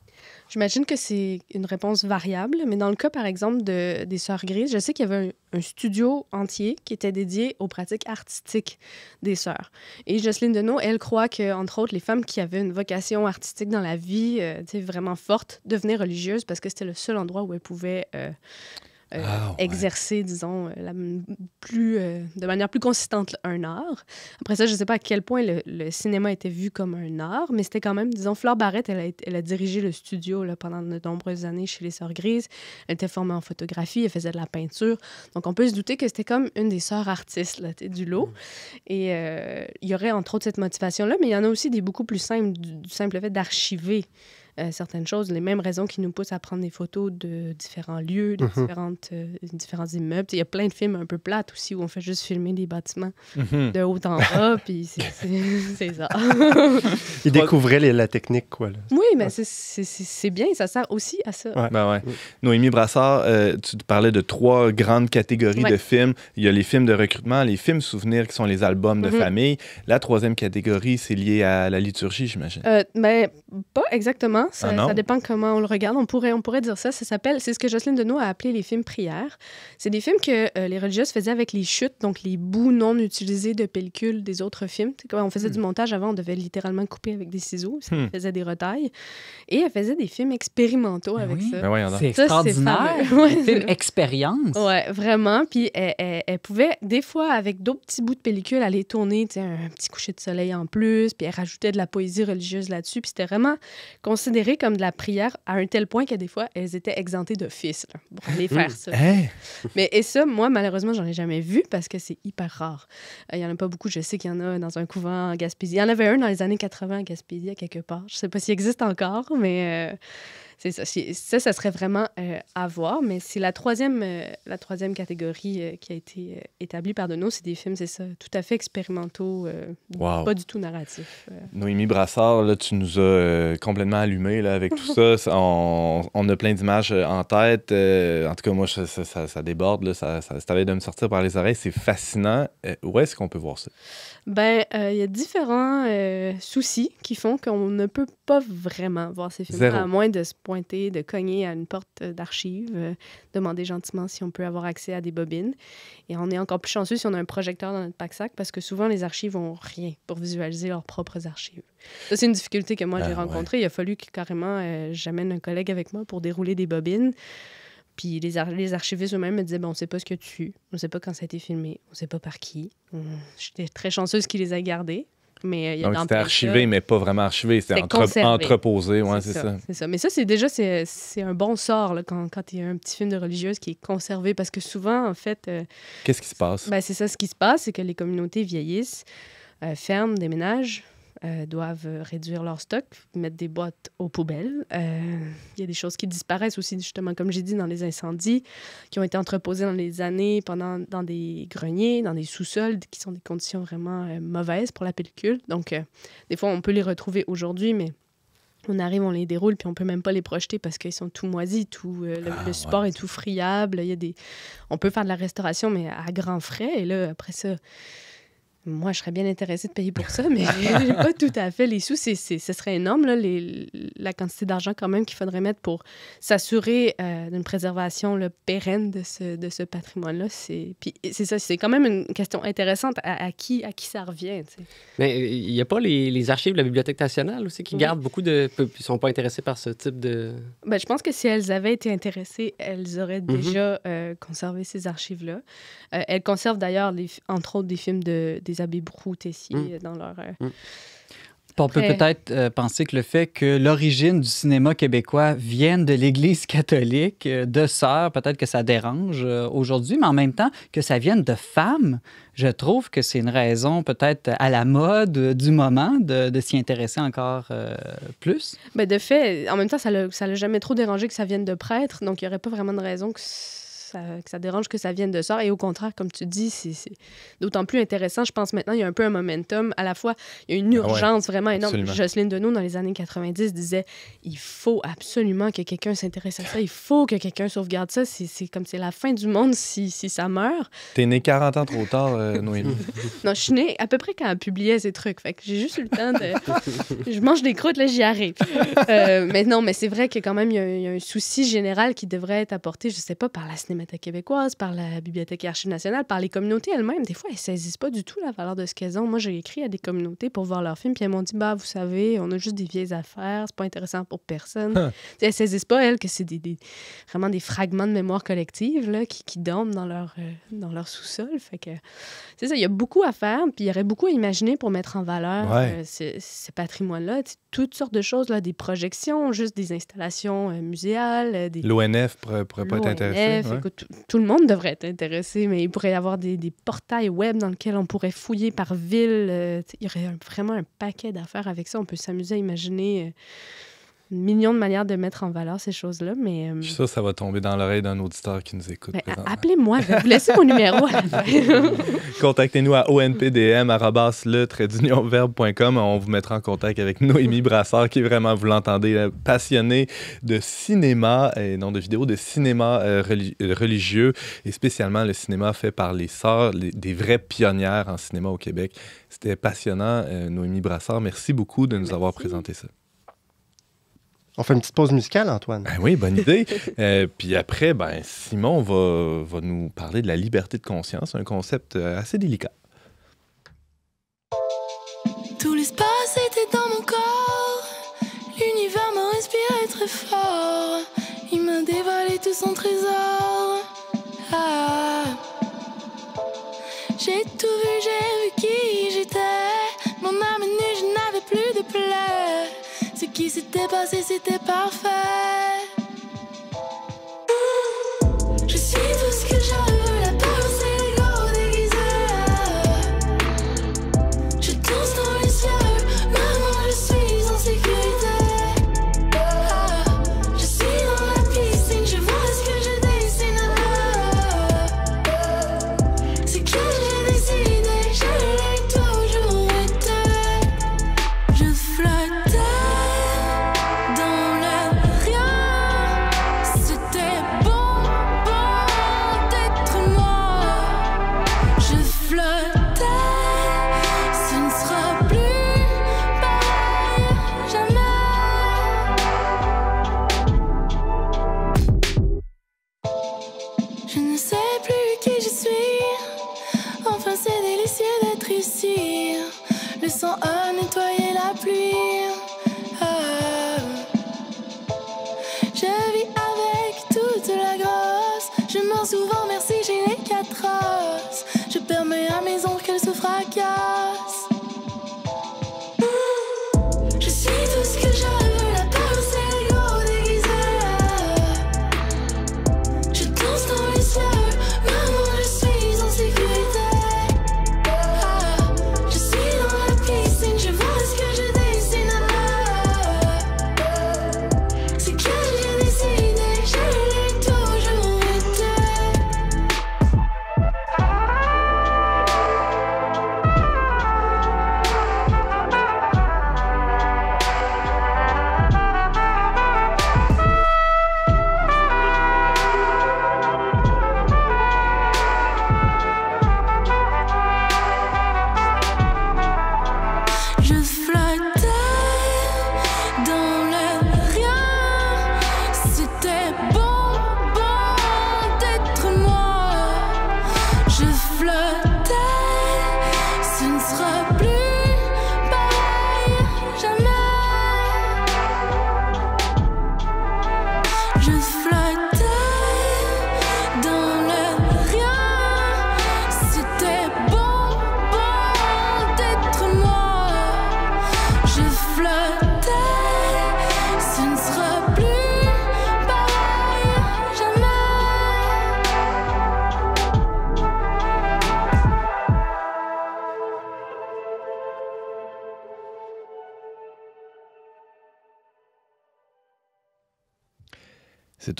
J'imagine que c'est une réponse variable, mais dans le cas, par exemple, de, des Sœurs Grises, je sais qu'il y avait un, studio entier qui était dédié aux pratiques artistiques des Sœurs. Et Jocelyne Deneau, elle croit que, entre autres, les femmes qui avaient une vocation artistique dans la vie, euh, vraiment forte, devenaient religieuses parce que c'était le seul endroit où elles pouvaient euh, euh, ah, exercer, disons, euh, plus, euh, de manière plus consistante un art. Après ça, je ne sais pas à quel point le, cinéma était vu comme un art, mais c'était quand même, disons, Fleur Barrette, elle a, dirigé le studio là, pendant de nombreuses années chez les Sœurs Grises. Elle était formée en photographie, elle faisait de la peinture. Donc, on peut se douter que c'était comme une des sœurs artistes là, du lot. Mm. Et il y aurait entre autres cette motivation-là, mais il y en a aussi des beaucoup plus simples, du simple fait d'archiver euh, certaines choses, les mêmes raisons qui nous poussent à prendre des photos de différents lieux, de mhm. différentes, euh, différents immeubles. Il y a plein de films un peu plates aussi où on fait juste filmer des bâtiments mhm. de haut en bas, *laughs* puis *laughs* c'est ça. Ils découvraient la technique, quoi. Oui, mais c'est bien, ça sert aussi à ça. ouais. Ben Noémie Brassard, euh, tu parlais de trois grandes catégories de films. Il y a les films de recrutement, les films souvenirs qui sont les albums de mhm. famille. La troisième catégorie, c'est lié à la liturgie, j'imagine. mais ben, pas exactement. Ah ça, dépend comment on le regarde. On pourrait, on pourrait dire ça. Ça s'appelle, c'est ce que Jocelyne Denot a appelé les films prières. C'est des films que euh, les religieuses faisaient avec les chutes, donc les bouts non utilisés de pellicule des autres films. on faisait du hmm. montage avant, on devait littéralement couper avec des ciseaux, ça hmm. faisait des retailles. Et elle faisait des films expérimentaux ben avec ben ça. c'est extraordinaire. *laughs* C'est film expérience. Ouais, vraiment. Puis elle, pouvait, des fois, avec d'autres petits bouts de pellicule, aller tourner un petit coucher de soleil en plus, puis elle rajoutait de la poésie religieuse là-dessus. Puis c'était vraiment considéré comme de la prière à un tel point qu'à des fois, elles étaient exemptées d'office pour aller faire ça. Hein? Mais et ça, moi, malheureusement, j'en ai jamais vu parce que c'est hyper rare. Euh, il n'y en a pas beaucoup. Je sais qu'il y en a dans un couvent en Gaspésie. Il y en avait un dans les années 80 à Gaspésie, quelque part. Je ne sais pas s'il existe encore, mais... Euh, c'est ça. Ça, ça serait vraiment euh, à voir. Mais c'est la troisième, euh, la troisième catégorie euh, qui a été établie par de nos C'est des films, c'est ça, tout à fait expérimentaux, pas du tout narratifs. Noémie Brassard, là, tu nous as complètement allumé là, avec tout ça. *laughs* On, a plein d'images en tête. en tout cas, moi, ça, ça, ça déborde. Là, ça, ça, de me sortir par les oreilles. C'est fascinant. où est-ce qu'on peut voir ça? Ben, euh, il y a différents euh, soucis qui font qu'on ne peut pas vraiment voir ces films, à moins de se pointer, de cogner à une porte euh, d'archives, demander gentiment si on peut avoir accès à des bobines. Et on est encore plus chanceux si on a un projecteur dans notre pack-sac, parce que souvent, les archives ont rien pour visualiser leurs propres archives. Ça, c'est une difficulté que moi, j'ai ah, rencontrée. Il a fallu que carrément, j'amène un collègue avec moi pour dérouler des bobines. Puis les, les archivistes eux-mêmes me disaient bon, on sait pas ce que tu, on sait pas quand ça a été filmé, on sait pas par qui. J'étais très chanceuse qui les a gardés. Mais euh, il y a Donc c'était archivé, mais pas vraiment archivé, c'était entreposé, ouais, c'est ça. C'est ça. Mais ça, c'est déjà c'est un bon sort quand, quand il y a un petit film de religieuse qui est conservé, parce que souvent, en fait. Euh, Qu'est-ce qui se passe? Ben, c'est ça, ce qui se passe, c'est que les communautés vieillissent, euh, ferment, déménagent, euh, doivent euh, réduire leur stock, mettre des boîtes aux poubelles. Euh, il y a des choses qui disparaissent aussi, justement, comme j'ai dit, dans les incendies, qui ont été entreposées dans les années, pendant, dans des greniers, dans des sous-sols, qui sont des conditions vraiment mauvaises pour la pellicule. Donc, des fois, on peut les retrouver aujourd'hui, mais on arrive, on les déroule, puis on peut même pas les projeter parce qu'ils sont tout moisis, tout le, ah, support est tout friable. Il y a des, on peut faire de la restauration, mais à grands frais. Et là, après ça, moi, je serais bien intéressée de payer pour ça, mais *laughs* j'ai pas tout à fait les sous. C'est, ce serait énorme, là, les, la quantité d'argent quand même qu'il faudrait mettre pour s'assurer euh, d'une préservation pérenne de ce, de ce patrimoine-là. C'est, puis c'est ça, c'est quand même une question intéressante à, qui, à qui ça revient. Mais il euh, n'y a pas les, les, archives de la Bibliothèque nationale aussi qui oui. beaucoup de... sont pas intéressés par ce type de... Ben, je pense que si elles avaient été intéressées, elles auraient mhm. déjà euh, conservé ces archives-là. elles conservent d'ailleurs, entre autres, des films de... Des Mm. dans leur. Euh, mm. On peut peut-être euh, penser que le fait que l'origine du cinéma québécois vienne de l'Église catholique, euh, de sœurs, peut-être que ça dérange aujourd'hui, mais en même temps que ça vienne de femmes, je trouve que c'est une raison peut-être à la mode du moment de, s'y intéresser encore plus. Mais ben, de fait, en même temps, ça ne l'a jamais trop dérangé que ça vienne de prêtres, donc il n'y aurait pas vraiment de raison que que ça dérange que ça vienne de ça. Et au contraire, comme tu dis, c'est d'autant plus intéressant. Je pense maintenant, il y a un peu un momentum. À la fois, il y a une ah urgence vraiment énorme. Absolument. Jocelyne nous dans les années 90, disait il faut absolument que quelqu'un s'intéresse à ça. Il faut que quelqu'un sauvegarde ça. C'est comme c'est la fin du monde si, si ça meurt. T'es né 40 ans trop tard, euh, Noémie. *laughs* non, je suis née à peu près quand elle publiait ces trucs. Fait que j'ai juste eu le temps de. *laughs* je mange des croûtes, là, j'y arrive. Euh, mais non, mais c'est vrai que quand même, il y, a, un souci général qui devrait être apporté, je sais pas, par la cinéma québécoise, par la Bibliothèque et nationale par les communautés elles-mêmes. Des fois, elles saisissent pas du tout la valeur de ce qu'elles ont. Moi, j'ai écrit à des communautés pour voir leurs films, puis elles m'ont dit Bah, vous savez, on a juste des vieilles affaires, c'est pas intéressant pour personne. Elles Elles saisissent pas, elles, que c'est des, vraiment des fragments de mémoire collective qui, dorment dans leur, euh, dans leur sous-sol. Fait que c'est ça, il y a beaucoup à faire, puis il y aurait beaucoup à imaginer pour mettre en valeur euh, ce patrimoine-là toutes sortes de choses, là, des projections, juste des installations euh, muséales. Euh, des... L'ONF pourrait, pas être intéressé. tout le monde devrait être intéressé, mais il pourrait y avoir des, portails web dans lesquels on pourrait fouiller par ville. Euh, il y aurait vraiment un paquet d'affaires avec ça. On peut s'amuser à imaginer millions de manières de mettre en valeur ces choses-là, mais... Je euh, suis sûr que ça va tomber dans l'oreille d'un auditeur qui nous écoute. Ben, appelez-moi, je vous mon numéro à *laughs* Contactez-nous à onpdm.com. On vous mettra en contact avec Noémie Brassard, qui est vraiment, vous l'entendez, passionnée de cinéma, et non de vidéos, de cinéma euh, euh, religieux, et spécialement le cinéma fait par les sœurs, des vraies pionnières en cinéma au Québec. C'était passionnant, Noémie Brassard. Merci beaucoup de nous avoir présenté ça. On fait une petite pause musicale, Antoine. Ben oui, bonne idée. *laughs* Euh, puis après, ben, Simon va, nous parler de la liberté de conscience, un concept euh, assez délicat. Tout l'espace était dans mon corps. L'univers m'a respirait très fort. Il m'a dévoilé tout son trésor. Ah. J'ai tout vu, j'ai vu qui c'était parfait. Je suis tout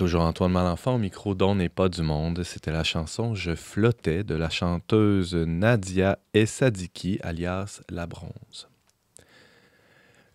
Bonjour Antoine Malenfant au micro dont n'est pas du monde. C'était la chanson Je flottais de la chanteuse Nadia Essadiki, alias La Bronze.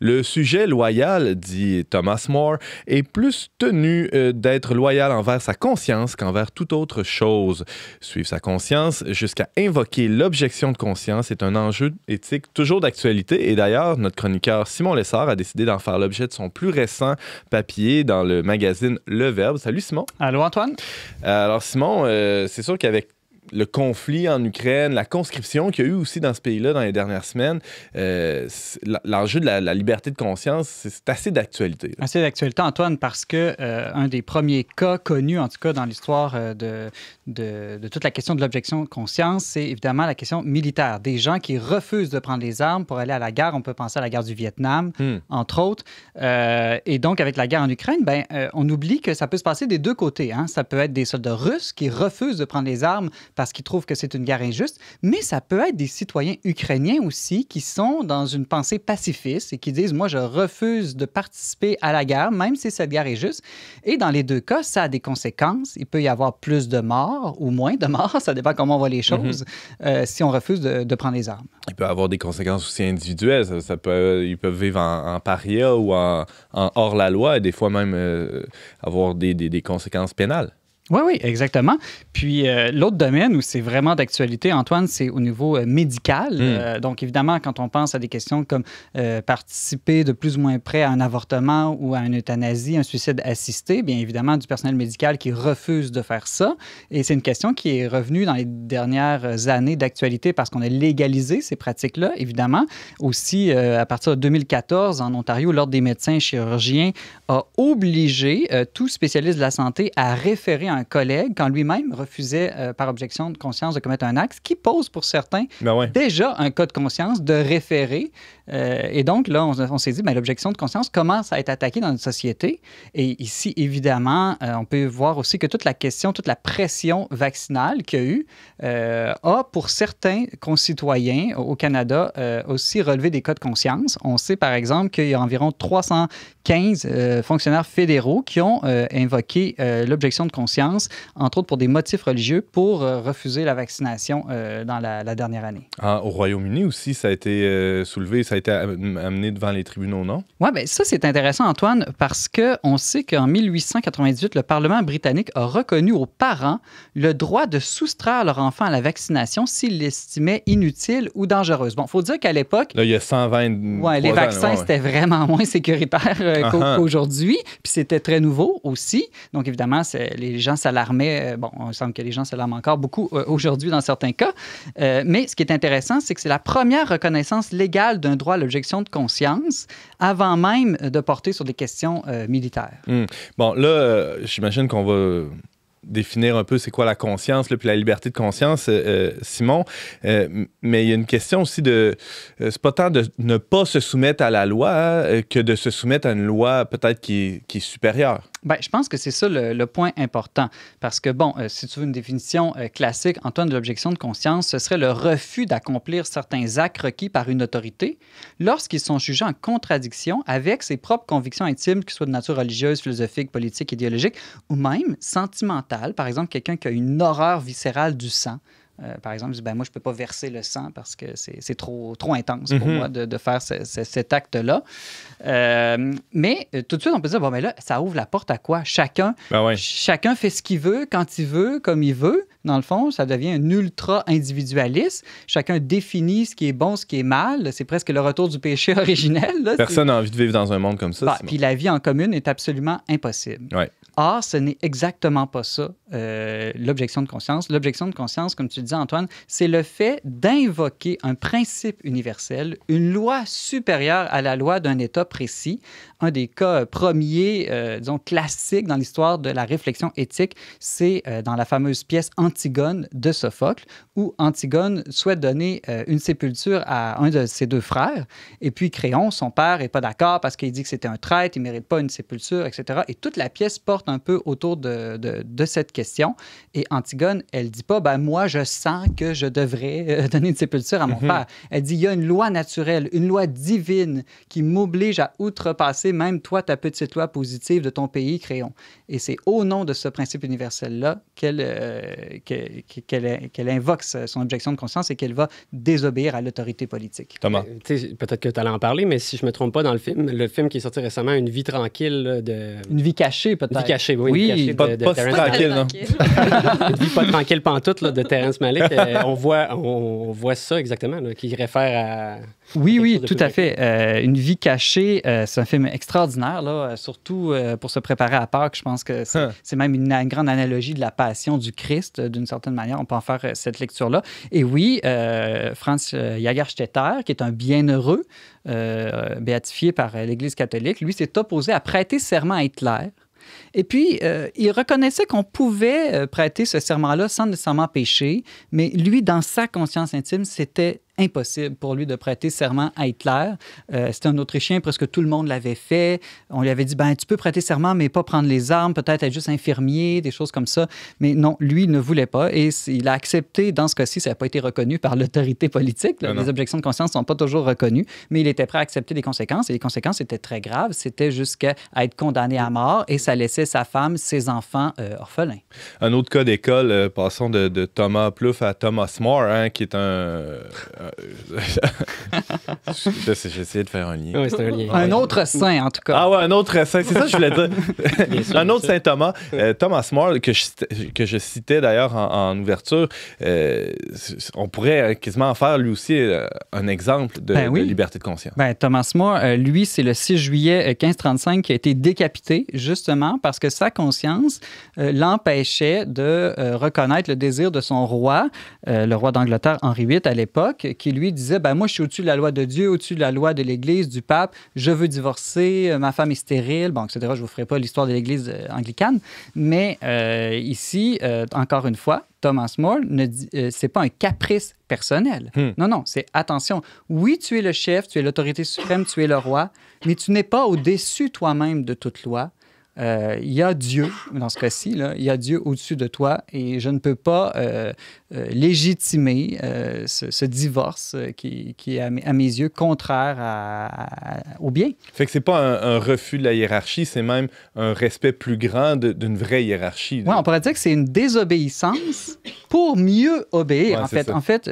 Le sujet loyal, dit Thomas More, est plus tenu euh, d'être loyal envers sa conscience qu'envers toute autre chose. Suivre sa conscience jusqu'à invoquer l'objection de conscience est un enjeu éthique toujours d'actualité et d'ailleurs, notre chroniqueur Simon Lessard a décidé d'en faire l'objet de son plus récent papier dans le magazine Le Verbe. Salut Simon. Allô Antoine. Euh, alors Simon, euh, c'est sûr qu'avec le conflit en Ukraine, la conscription qu'il y a eu aussi dans ce pays-là dans les dernières semaines, euh, l'enjeu de la, liberté de conscience, c'est assez d'actualité. Assez d'actualité, Antoine, parce que euh, un des premiers cas connus, en tout cas dans l'histoire euh, de, de, toute la question de l'objection de conscience, c'est évidemment la question militaire. Des gens qui refusent de prendre les armes pour aller à la guerre. On peut penser à la guerre du Vietnam, hmm. entre autres. et donc, avec la guerre en Ukraine, ben, on oublie que ça peut se passer des deux côtés. Hein. Ça peut être des soldats russes qui refusent de prendre les armes parce qu'ils trouvent que c'est une guerre injuste, mais ça peut être des citoyens ukrainiens aussi qui sont dans une pensée pacifiste et qui disent, moi, je refuse de participer à la guerre, même si cette guerre est juste. Et dans les deux cas, ça a des conséquences. Il peut y avoir plus de morts ou moins de morts, *laughs* ça dépend comment on voit les mhm. choses, euh, si on refuse de, prendre les armes. Il peut avoir des conséquences aussi individuelles. Ça, peut, ils peuvent vivre en, paria ou en, hors-la-loi et des fois même euh, avoir des conséquences pénales. Oui, oui, exactement. Puis euh, l'autre domaine où c'est vraiment d'actualité, Antoine, c'est au niveau euh, médical. Hmm. Euh, donc évidemment, quand on pense à des questions comme participer de plus ou moins près à un avortement ou à une euthanasie, un suicide assisté, bien évidemment, du personnel médical qui refuse de faire ça. Et c'est une question qui est revenue dans les dernières années d'actualité parce qu'on a légalisé ces pratiques-là, évidemment. Aussi, à partir de 2014, en Ontario, l'Ordre des médecins chirurgiens a obligé tout spécialiste de la santé à référer un collègue quand lui-même refusait euh, par objection de conscience de commettre un acte, qui pose pour certains ben déjà un cas de conscience de référer euh, et donc, là, on, s'est dit, mais ben, l'objection de conscience commence à être attaquée dans notre société. Et ici, évidemment, euh, on peut voir aussi que toute la question, toute la pression vaccinale qu'il y a eu euh, a, pour certains concitoyens au Canada, aussi relevé des cas de conscience. On sait, par exemple, qu'il y a environ 315 fonctionnaires fédéraux qui ont invoqué l'objection de conscience, entre autres pour des motifs religieux, pour refuser la vaccination dans la, dernière année. Ah, au Royaume-Uni aussi, ça a été soulevé, ça été amené devant les tribunaux, non? Oui, bien ça, c'est intéressant, Antoine, parce qu'on sait qu'en 1898, le Parlement britannique a reconnu aux parents le droit de soustraire leur enfant à la vaccination s'il l'estimait inutile ou dangereuse. Bon, il faut dire qu'à l'époque... Là, il y a 120... Oui, les vaccins, c'était vraiment moins sécuritaire euh, uh-huh. qu'aujourd'hui, puis c'était très nouveau aussi. Donc, évidemment, les gens s'alarmaient. Euh, bon, il semble que les gens s'alarment encore beaucoup euh, aujourd'hui dans certains cas. mais ce qui est intéressant, c'est que c'est la première reconnaissance légale d'un droit à l'objection de conscience avant même de porter sur des questions euh, militaires. Hmm. Bon, là, euh, j'imagine qu'on va définir un peu c'est quoi la conscience, puis la liberté de conscience, euh, Simon. mais il y a une question aussi de... c'est pas tant de ne pas se soumettre à la loi hein, que de se soumettre à une loi peut-être qui, qui, est supérieure. Ben, je pense que c'est ça le, point important. Parce que, bon, euh, si tu veux une définition euh, classique, Antoine, de l'objection de conscience, ce serait le refus d'accomplir certains actes requis par une autorité lorsqu'ils sont jugés en contradiction avec ses propres convictions intimes, ce soient de nature religieuse, philosophique, politique, idéologique ou même sentimentale. Par exemple, quelqu'un qui a une horreur viscérale du sang, euh, par exemple, je dis, ben moi, je ne peux pas verser le sang parce que c'est trop, trop intense pour mhm. moi de, de faire cet acte-là. Euh, mais euh, tout de suite, on peut dire, bon, mais là, ça ouvre la porte à quoi? Chacun, ben chacun fait ce qu'il veut, quand il veut, comme il veut. Dans le fond, ça devient un ultra-individualiste. Chacun définit ce qui est bon, ce qui est mal. C'est presque le retour du péché *laughs* originel. Personne n'a envie de vivre dans un monde comme ça. Bah, puis la vie en commune est absolument impossible. Or, ce n'est exactement pas ça euh, l'objection de conscience. L'objection de conscience, comme tu disais, Antoine, c'est le fait d'invoquer un principe universel, une loi supérieure à la loi d'un État précis. Un des cas premiers, euh, disons, classiques dans l'histoire de la réflexion éthique, c'est euh, dans la fameuse pièce Antigone de Sophocle, où Antigone souhaite donner une sépulture à un de ses deux frères. Et puis Créon, son père, n'est pas d'accord parce qu'il dit que c'était un traître, il ne mérite pas une sépulture, etc. Et toute la pièce porte un peu autour de, de, de cette question question. Et Antigone, elle dit pas, ben moi, je sens que je devrais euh, *laughs* donner une sépulture à mon mhm. père. Elle dit, il y a une loi naturelle, une loi divine qui m'oblige à outrepasser même toi, ta petite loi positive de ton pays, Créon. Et c'est au nom de ce principe universel-là qu'elle euh, invoque son objection de conscience et qu'elle va désobéir à l'autorité politique. Thomas. Euh, peut-être que tu allais en parler, mais si je me trompe pas dans le film, le film qui est sorti récemment, Une vie tranquille de... Une vie cachée, peut-être. Une vie cachée, oui. oui pas, tranquille, non. La *laughs* vie pas tranquille pantoute là, de Terence Malick. Euh, on, voit, on, voit ça exactement, qui réfère à. Oui, oui, tout à fait. Euh, une vie cachée, euh, c'est un film extraordinaire, là, surtout pour se préparer à Pâques. Je pense que c'est hein. même une, grande analogie de la passion du Christ, d'une certaine manière. On peut en faire cette lecture-là. Et oui, Franz Jagerstetter, qui est un bienheureux béatifié par l'Église catholique, lui s'est opposé à prêter serment à Hitler. Et puis, euh, il reconnaissait qu'on pouvait euh, prêter ce serment-là sans nécessairement pécher, mais lui, dans sa conscience intime, c'était impossible pour lui de prêter serment à Hitler. Euh, C'était un Autrichien, presque tout le monde l'avait fait. On lui avait dit, ben, tu peux prêter serment, mais pas prendre les armes, peut-être être juste infirmier, des choses comme ça. Mais non, lui il ne voulait pas et il a accepté, dans ce cas-ci, ça n'a pas été reconnu par l'autorité politique. Ah les objections de conscience ne sont pas toujours reconnues, mais il était prêt à accepter les conséquences et les conséquences étaient très graves. C'était jusqu'à être condamné à mort et ça laissait sa femme, ses enfants euh, orphelins. Un autre cas d'école, euh, passons de, Thomas Plouffe à Thomas More, hein, qui est un Uh, *laughs* J'ai essayé de faire un lien. un, autre saint, en tout cas. Ah ouais, un autre saint, c'est ça que je voulais dire. *laughs* un autre saint Thomas, euh, Thomas More, que je, que je citais d'ailleurs en, ouverture, euh, on pourrait quasiment en faire lui aussi euh, un exemple de, ben liberté de conscience. Ben, Thomas More, lui, c'est le 6 juillet 1535 qui a été décapité, justement parce que sa conscience l'empêchait de reconnaître le désir de son roi, le roi d'Angleterre Henri VIII à l'époque, qui lui disait ben, Moi, je suis au-dessus de la loi de Dieu au-dessus de la loi de l'Église, du pape, je veux divorcer, euh, ma femme est stérile, bon, etc. Je ne vous ferai pas l'histoire de l'Église euh, anglicane, mais euh, ici, encore une fois, Thomas More, ne n'est c'est pas un caprice personnel. Hmm. Non, non, c'est attention. Oui, tu es le chef, tu es l'autorité suprême, tu es le roi, mais tu n'es pas au-dessus toi-même de toute loi. Il y a Dieu, dans ce cas-ci, il y a Dieu au-dessus de toi et je ne peux pas euh, légitimer euh, ce, divorce euh, qui, est, à, mes, yeux, contraire au bien. Fait que c'est pas un, refus de la hiérarchie, c'est même un respect plus grand d'une vraie hiérarchie. Oui, on pourrait dire que c'est une désobéissance pour mieux obéir, en, fait. en fait.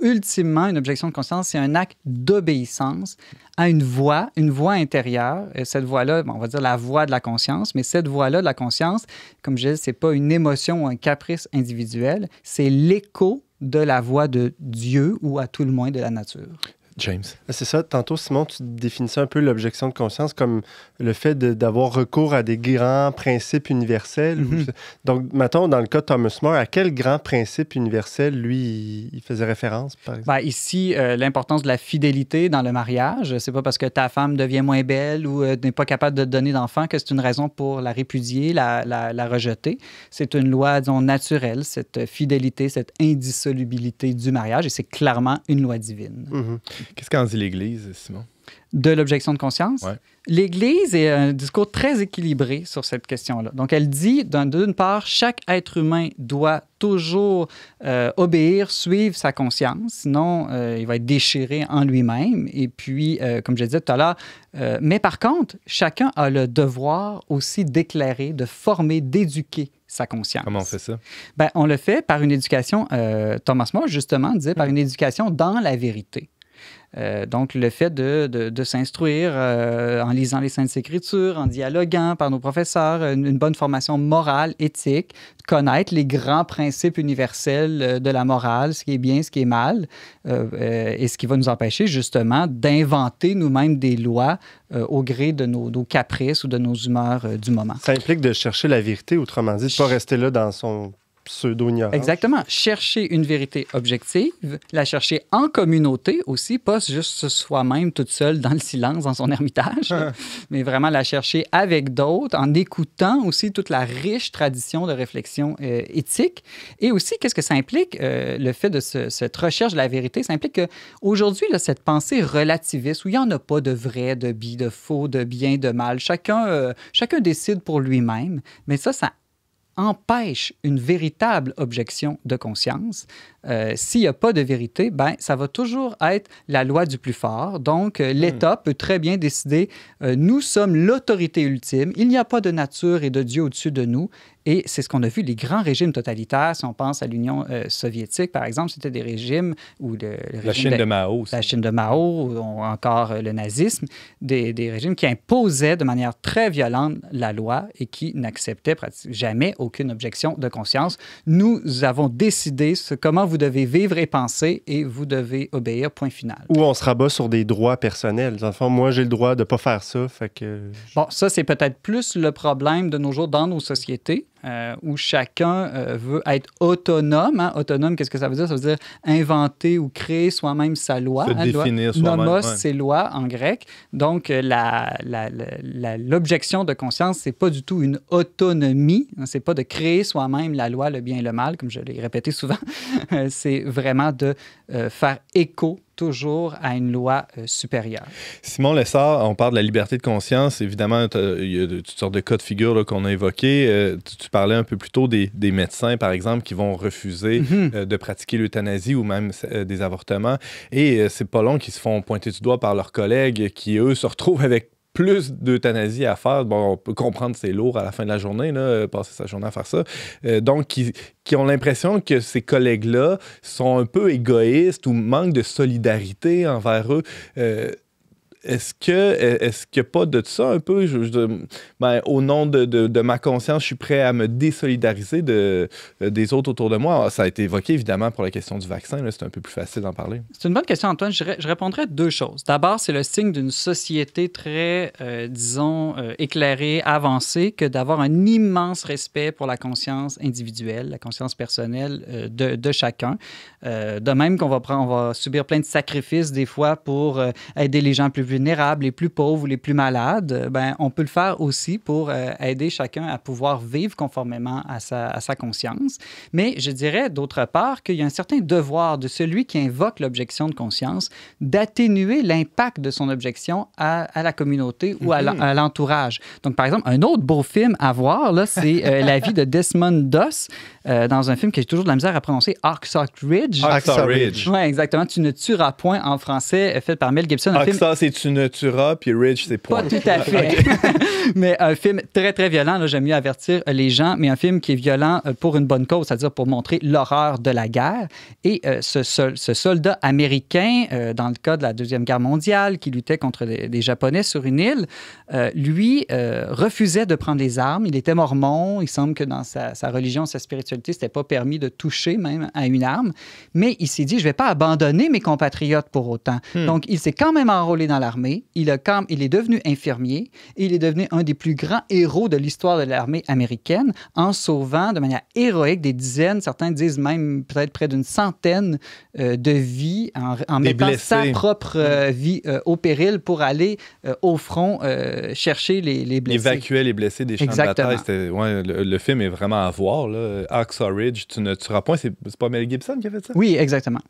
ultimement, une objection de conscience, c'est un acte d'obéissance à une voix, une voix intérieure. Et cette voix-là, on va dire la voix de la conscience, mais cette voix-là de la conscience, comme je disais, c'est pas une émotion ou un caprice individuel, c'est l'écho de la voix de Dieu ou à tout le moins de la nature. James. Ah, c'est ça. Tantôt, Simon, tu définissais un peu l'objection de conscience comme le fait d'avoir recours à des grands principes universels. Mhm. Donc, mettons, dans le cas de Thomas More, à quel grand principe universel, lui, il faisait référence, par exemple? Ben, ici, euh, l'importance de la fidélité dans le mariage. C'est pas parce que ta femme devient moins belle ou euh, n'est pas capable de te donner d'enfant que c'est une raison pour la répudier, la, rejeter. C'est une loi, disons, naturelle, cette fidélité, cette indissolubilité du mariage, et c'est clairement une loi divine. Mhm. Qu'est-ce qu'en dit l'Église, Simon? De l'objection de conscience? L'Église est un discours très équilibré sur cette question-là. Donc, elle dit, d'une part, chaque être humain doit toujours euh, obéir, suivre sa conscience, sinon euh, il va être déchiré en lui-même. Et puis, euh, comme je disais tout à l'heure, mais par contre, chacun a le devoir aussi d'éclairer, de former, d'éduquer sa conscience. Comment on fait ça? Ben, on le fait par une éducation, Thomas More justement disait, par mm. une éducation dans la vérité. Euh, donc, le fait de, s'instruire euh, en lisant les Saintes Écritures, en dialoguant par nos professeurs, une, bonne formation morale, éthique, connaître les grands principes universels euh, de la morale, ce qui est bien, ce qui est mal, et ce qui va nous empêcher justement d'inventer nous-mêmes des lois au gré de nos, nos, caprices ou de nos humeurs du moment. Ça implique de chercher la vérité, autrement dit, de ne pas rester là dans son Exactement. Chercher une vérité objective, la chercher en communauté aussi, pas juste soi-même toute seule dans le silence, dans son ermitage, *laughs* mais vraiment la chercher avec d'autres, en écoutant aussi toute la riche tradition de réflexion euh, éthique. Et aussi, qu'est-ce que ça implique, euh, le fait de cette recherche de la vérité? Ça implique qu'aujourd'hui, cette pensée relativiste, où il n'y en a pas de vrai, de bi, de faux, de bien, de mal, chacun, euh, chacun décide pour lui-même, mais ça, ça empêche une véritable objection de conscience, euh, s'il n'y a pas de vérité, ben, ça va toujours être la loi du plus fort. Donc, euh, l'État hmm. peut très bien décider, euh, nous sommes l'autorité ultime, il n'y a pas de nature et de Dieu au-dessus de nous. Et c'est ce qu'on a vu, les grands régimes totalitaires, si on pense à l'Union soviétique, par exemple, c'était des régimes où La Chine de, Mao. La Chine de Mao, ou encore le nazisme, des, régimes qui imposaient de manière très violente la loi et qui n'acceptaient jamais aucune objection de conscience. Nous avons décidé comment vous vous devez vivre et penser et vous devez obéir, point final. Ou on se rabat sur des droits personnels. Enfin, moi, j'ai le droit de ne pas faire ça, fait que... Bon, ça, c'est peut-être plus le problème de nos jours dans nos sociétés, euh, où chacun euh, veut être autonome. Hein. Autonome, qu'est-ce que ça veut dire? Ça veut dire inventer ou créer soi-même sa loi. Se hein, Nomos, c'est loi en grec. Donc, euh, l'objection de conscience, c'est pas du tout une autonomie. Hein. C'est pas de créer soi-même la loi, le bien et le mal, comme je l'ai répété souvent. *laughs* c'est vraiment de faire écho toujours à une loi euh, supérieure. Simon Lessard, on parle de la liberté de conscience. Évidemment, il y a toutes sortes de cas de figure qu'on a évoqués. Euh, tu, parlais un peu plus tôt des, médecins, par exemple, qui vont refuser mhm. euh, de pratiquer l'euthanasie ou même des avortements. Et c'est pas long qu'ils se font pointer du doigt par leurs collègues qui, eux, se retrouvent avec plus d'euthanasie à faire. Bon, on peut comprendre que c'est lourd à la fin de la journée, là, euh, passer sa journée à faire ça. Euh, donc, qui, ont l'impression que ces collègues-là sont un peu égoïstes ou manquent de solidarité envers eux. Euh, est-ce que est-ce qu'il n'y a pas de ça un peu? Ben, au nom de, de, ma conscience, je suis prêt à me désolidariser de, euh, des autres autour de moi. Ah, ça a été évoqué évidemment pour la question du vaccin, c'est un peu plus facile d'en parler. C'est une bonne question, Antoine. Je, répondrais à deux choses. D'abord, c'est le signe d'une société très, euh, disons, euh, éclairée, avancée, que d'avoir un immense respect pour la conscience individuelle, la conscience personnelle de, de, chacun. de même qu'on va, prendre, on va subir plein de sacrifices des fois pour aider les gens plus vulnérables les plus pauvres les plus malades, euh, ben, on peut le faire aussi pour euh, aider chacun à pouvoir vivre conformément à sa, conscience. Mais je dirais d'autre part qu'il y a un certain devoir de celui qui invoque l'objection de conscience d'atténuer l'impact de son objection à, la communauté ou mhm. à l'entourage. Donc, par exemple, un autre beau film à voir, là, c'est euh, La vie de Desmond Doss. Euh, dans un film que j'ai toujours de la misère à prononcer, Oxock Ridge. Oxock Ridge. Oui, exactement. Tu ne tueras point en français, euh, fait par Mel Gibson. ça c'est tu ne tueras, puis Ridge, c'est point. Pas tout à *laughs* fait. *laughs* mais un film très, très violent. J'aime mieux avertir euh, les gens, mais un film qui est violent pour une bonne cause, c'est-à-dire pour montrer l'horreur de la guerre. Et ce, soldat américain, dans le cas de la Deuxième Guerre mondiale, qui luttait contre des Japonais sur une île, lui refusait de prendre des armes. Il était mormon. Il semble que dans sa, sa religion, sa spiritualité, n'était pas permis de toucher même à une arme. Mais il s'est dit, je vais pas abandonner mes compatriotes pour autant. Hmm. Donc, il s'est quand même enrôlé dans l'armée. Il, il est devenu infirmier. Et il est devenu un des plus grands héros de l'histoire de l'armée américaine en sauvant de manière héroïque des dizaines, certains disent même peut-être près d'une centaine euh, de vies en, mettant sa propre euh, vie euh, au péril pour aller au front chercher les, blessés. Évacuer les blessés des champs de bataille. le, le, film est vraiment à voir. Là. Ah, Ridge, tu ne tueras point. C'est pas Mel Gibson qui a fait ça? Oui, exactement.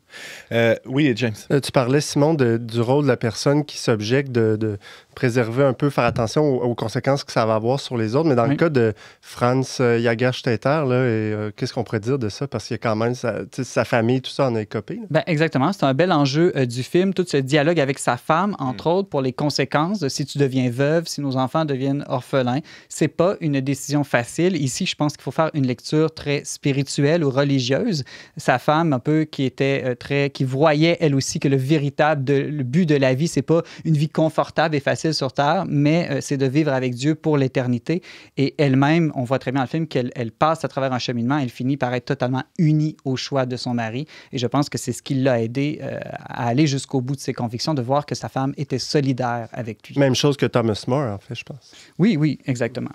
Euh, oui, James. Euh, tu parlais, Simon, du rôle de la personne qui s'objecte de, préserver un peu, faire attention aux, conséquences que ça va avoir sur les autres. Mais dans le cas de Franz euh, Jagerstetter, euh, qu'est-ce qu'on pourrait dire de ça? Parce qu'il y a quand même sa, famille, tout ça en est copé. Ben, exactement. C'est un bel enjeu euh, du film, tout ce dialogue avec sa femme, entre mm. autres, pour les conséquences de si tu deviens veuve, si nos enfants deviennent orphelins. C'est pas une décision facile. Ici, je pense qu'il faut faire une lecture très spirituelle ou religieuse. Sa femme, un peu, qui était euh, très, qui voyait elle aussi que le véritable, le but de la vie, c'est pas une vie confortable et facile sur terre, mais euh, c'est de vivre avec Dieu pour l'éternité. Et elle-même, on voit très bien dans le film qu'elle passe à travers un cheminement, elle finit par être totalement unie au choix de son mari. Et je pense que c'est ce qui l'a aidé euh, à aller jusqu'au bout de ses convictions, de voir que sa femme était solidaire avec lui. Même chose que Thomas More, en fait, je pense. Oui, oui, exactement.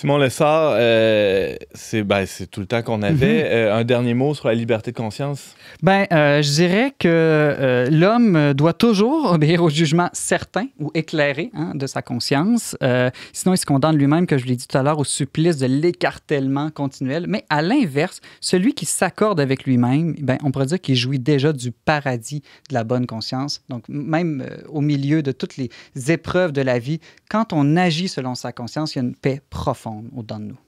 Simon Lessard, euh, ben, c'est tout le temps qu'on avait. Mhm. Euh, un dernier mot sur la liberté de conscience? Ben, euh, je dirais que l'homme doit toujours obéir au jugement certain ou éclairé hein, de sa conscience. sinon, il se condamne lui-même, comme je l'ai dit tout à l'heure, au supplice de l'écartèlement continuel. Mais à l'inverse, celui qui s'accorde avec lui-même, ben, on pourrait dire qu'il jouit déjà du paradis de la bonne conscience. Donc, même au milieu de toutes les épreuves de la vie, quand on agit selon sa conscience, il y a une paix profonde au-dedans de nous.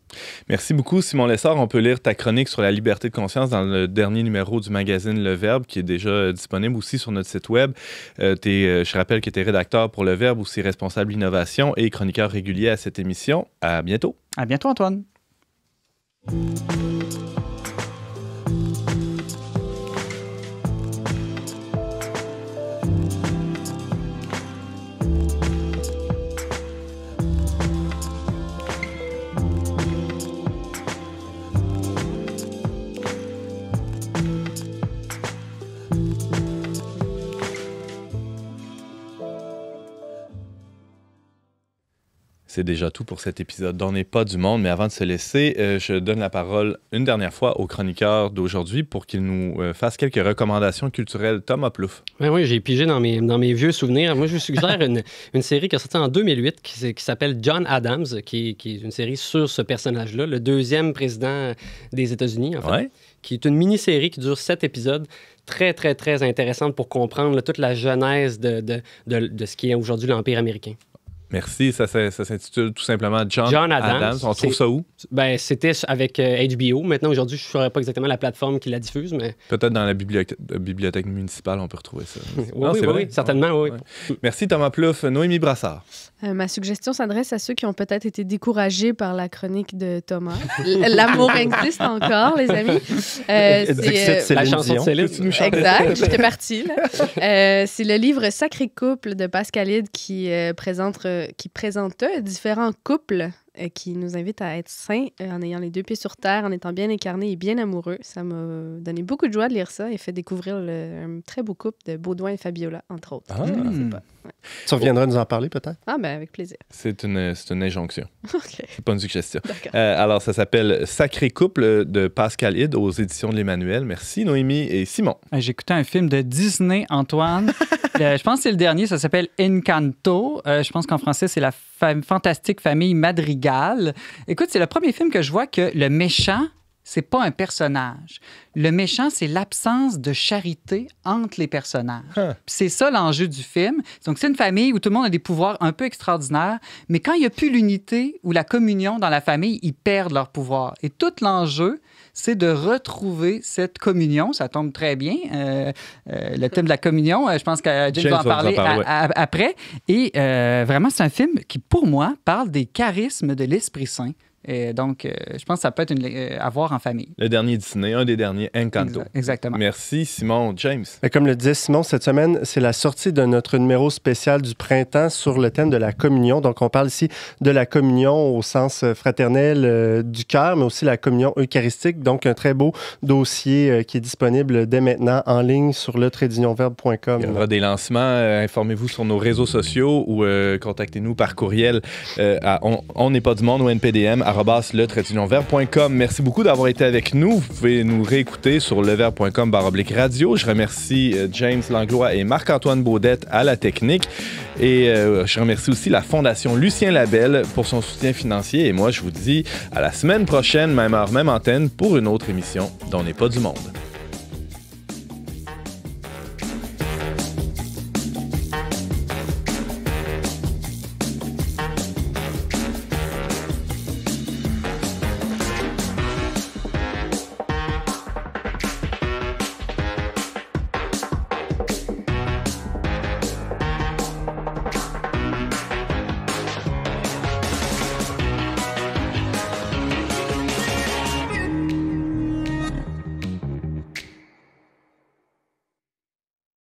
Merci beaucoup, Simon Lessard. On peut lire ta chronique sur la liberté de conscience dans le dernier numéro du magazine Le Verbe, qui est déjà euh, disponible aussi sur notre site web. Euh, euh, je rappelle que tu es rédacteur pour Le Verbe, aussi responsable innovation et chroniqueur régulier à cette émission. À bientôt. À bientôt, Antoine. C'est déjà tout pour cet épisode d'On n'est pas du monde, mais avant de se laisser, euh, je donne la parole une dernière fois au chroniqueur d'aujourd'hui pour qu'il nous euh, fasse quelques recommandations culturelles. Tom Plouf. Ben oui, j'ai pigé dans mes, dans mes vieux souvenirs. Moi, je vous suggère *laughs* une, série qui est sortie en 2008 qui, s'appelle John Adams, qui, est une série sur ce personnage-là, le deuxième président des États-Unis, en fait. qui est une mini-série qui dure sept épisodes, très, très, très intéressante pour comprendre toute la genèse de, de ce qui est aujourd'hui l'Empire américain. Merci. Ça, s'intitule tout simplement John, Adams. On trouve ça où? Ben, c'était avec HBO. Euh, Maintenant, aujourd'hui, je ne saurais pas exactement la plateforme qui la diffuse, mais... Peut-être dans la euh, bibliothèque, municipale, on peut retrouver ça. *laughs* oui, oui, certainement, oui. Merci Thomas Plouffe. Noémie Brassard. Euh, ma suggestion s'adresse à ceux qui ont peut-être été découragés par la chronique de Thomas. *laughs* L'amour existe encore, les amis. Euh, c'est euh, la chanson de Céline. Exact, j'étais *laughs* partie. c'est le livre Sacré couple de Pascalide qui, présente, qui présente différents couples qui nous invite à être sains en ayant les deux pieds sur terre, en étant bien incarnés et bien amoureux. Ça m'a donné beaucoup de joie de lire ça et fait découvrir le, un très beau couple de Baudouin et Fabiola, entre autres. Ah. Tu reviendras nous en parler peut-être? Ah, ben avec plaisir. C'est une, une injonction. *laughs* OK. C'est pas une suggestion. Euh, alors, ça s'appelle Sacré couple de Pascal Hyde aux éditions de l'Emmanuel. Merci Noémie et Simon. Euh, J'ai écouté un film de Disney, Antoine. *laughs* Euh, je pense que c'est le dernier, ça s'appelle Encanto. Euh, je pense qu'en français, c'est la fantastique famille Madrigal. Écoute, c'est le premier film que je vois que le méchant c'est pas un personnage. Le méchant, c'est l'absence de charité entre les personnages. C'est ça l'enjeu du film. Donc, c'est une famille où tout le monde a des pouvoirs un peu extraordinaires, mais quand il n'y a plus l'unité ou la communion dans la famille, ils perdent leur pouvoir. Et tout l'enjeu, c'est de retrouver cette communion. Ça tombe très bien. Euh, euh, le thème de la communion, euh, je pense que va en parler après. Et vraiment, c'est un film qui, pour moi, parle des charismes de l'Esprit Saint et donc, euh, je pense que ça peut être une, euh, à voir en famille. Le dernier Disney, un des derniers, Encanto. Exactement. Merci, Simon. James. comme le disait Simon, cette semaine, c'est la sortie de notre numéro spécial du printemps sur le thème de la communion. Donc, on parle ici de la communion au sens euh, fraternel du cœur, mais aussi la communion eucharistique. Donc, un très beau dossier qui est disponible dès maintenant en ligne sur le Il y aura des lancements. Informez-vous sur nos réseaux sociaux ou contactez-nous par courriel à on n'est pas du monde ou NPDM le-vert.com. Merci beaucoup d'avoir été avec nous. Vous pouvez nous réécouter sur levertcom radio. Je remercie euh, James Langlois et Marc-Antoine Baudette à la technique. Et euh, je remercie aussi la Fondation Lucien Labelle pour son soutien financier. Et moi, je vous dis à la semaine prochaine, même heure, même antenne, pour une autre émission dont n'est pas du monde.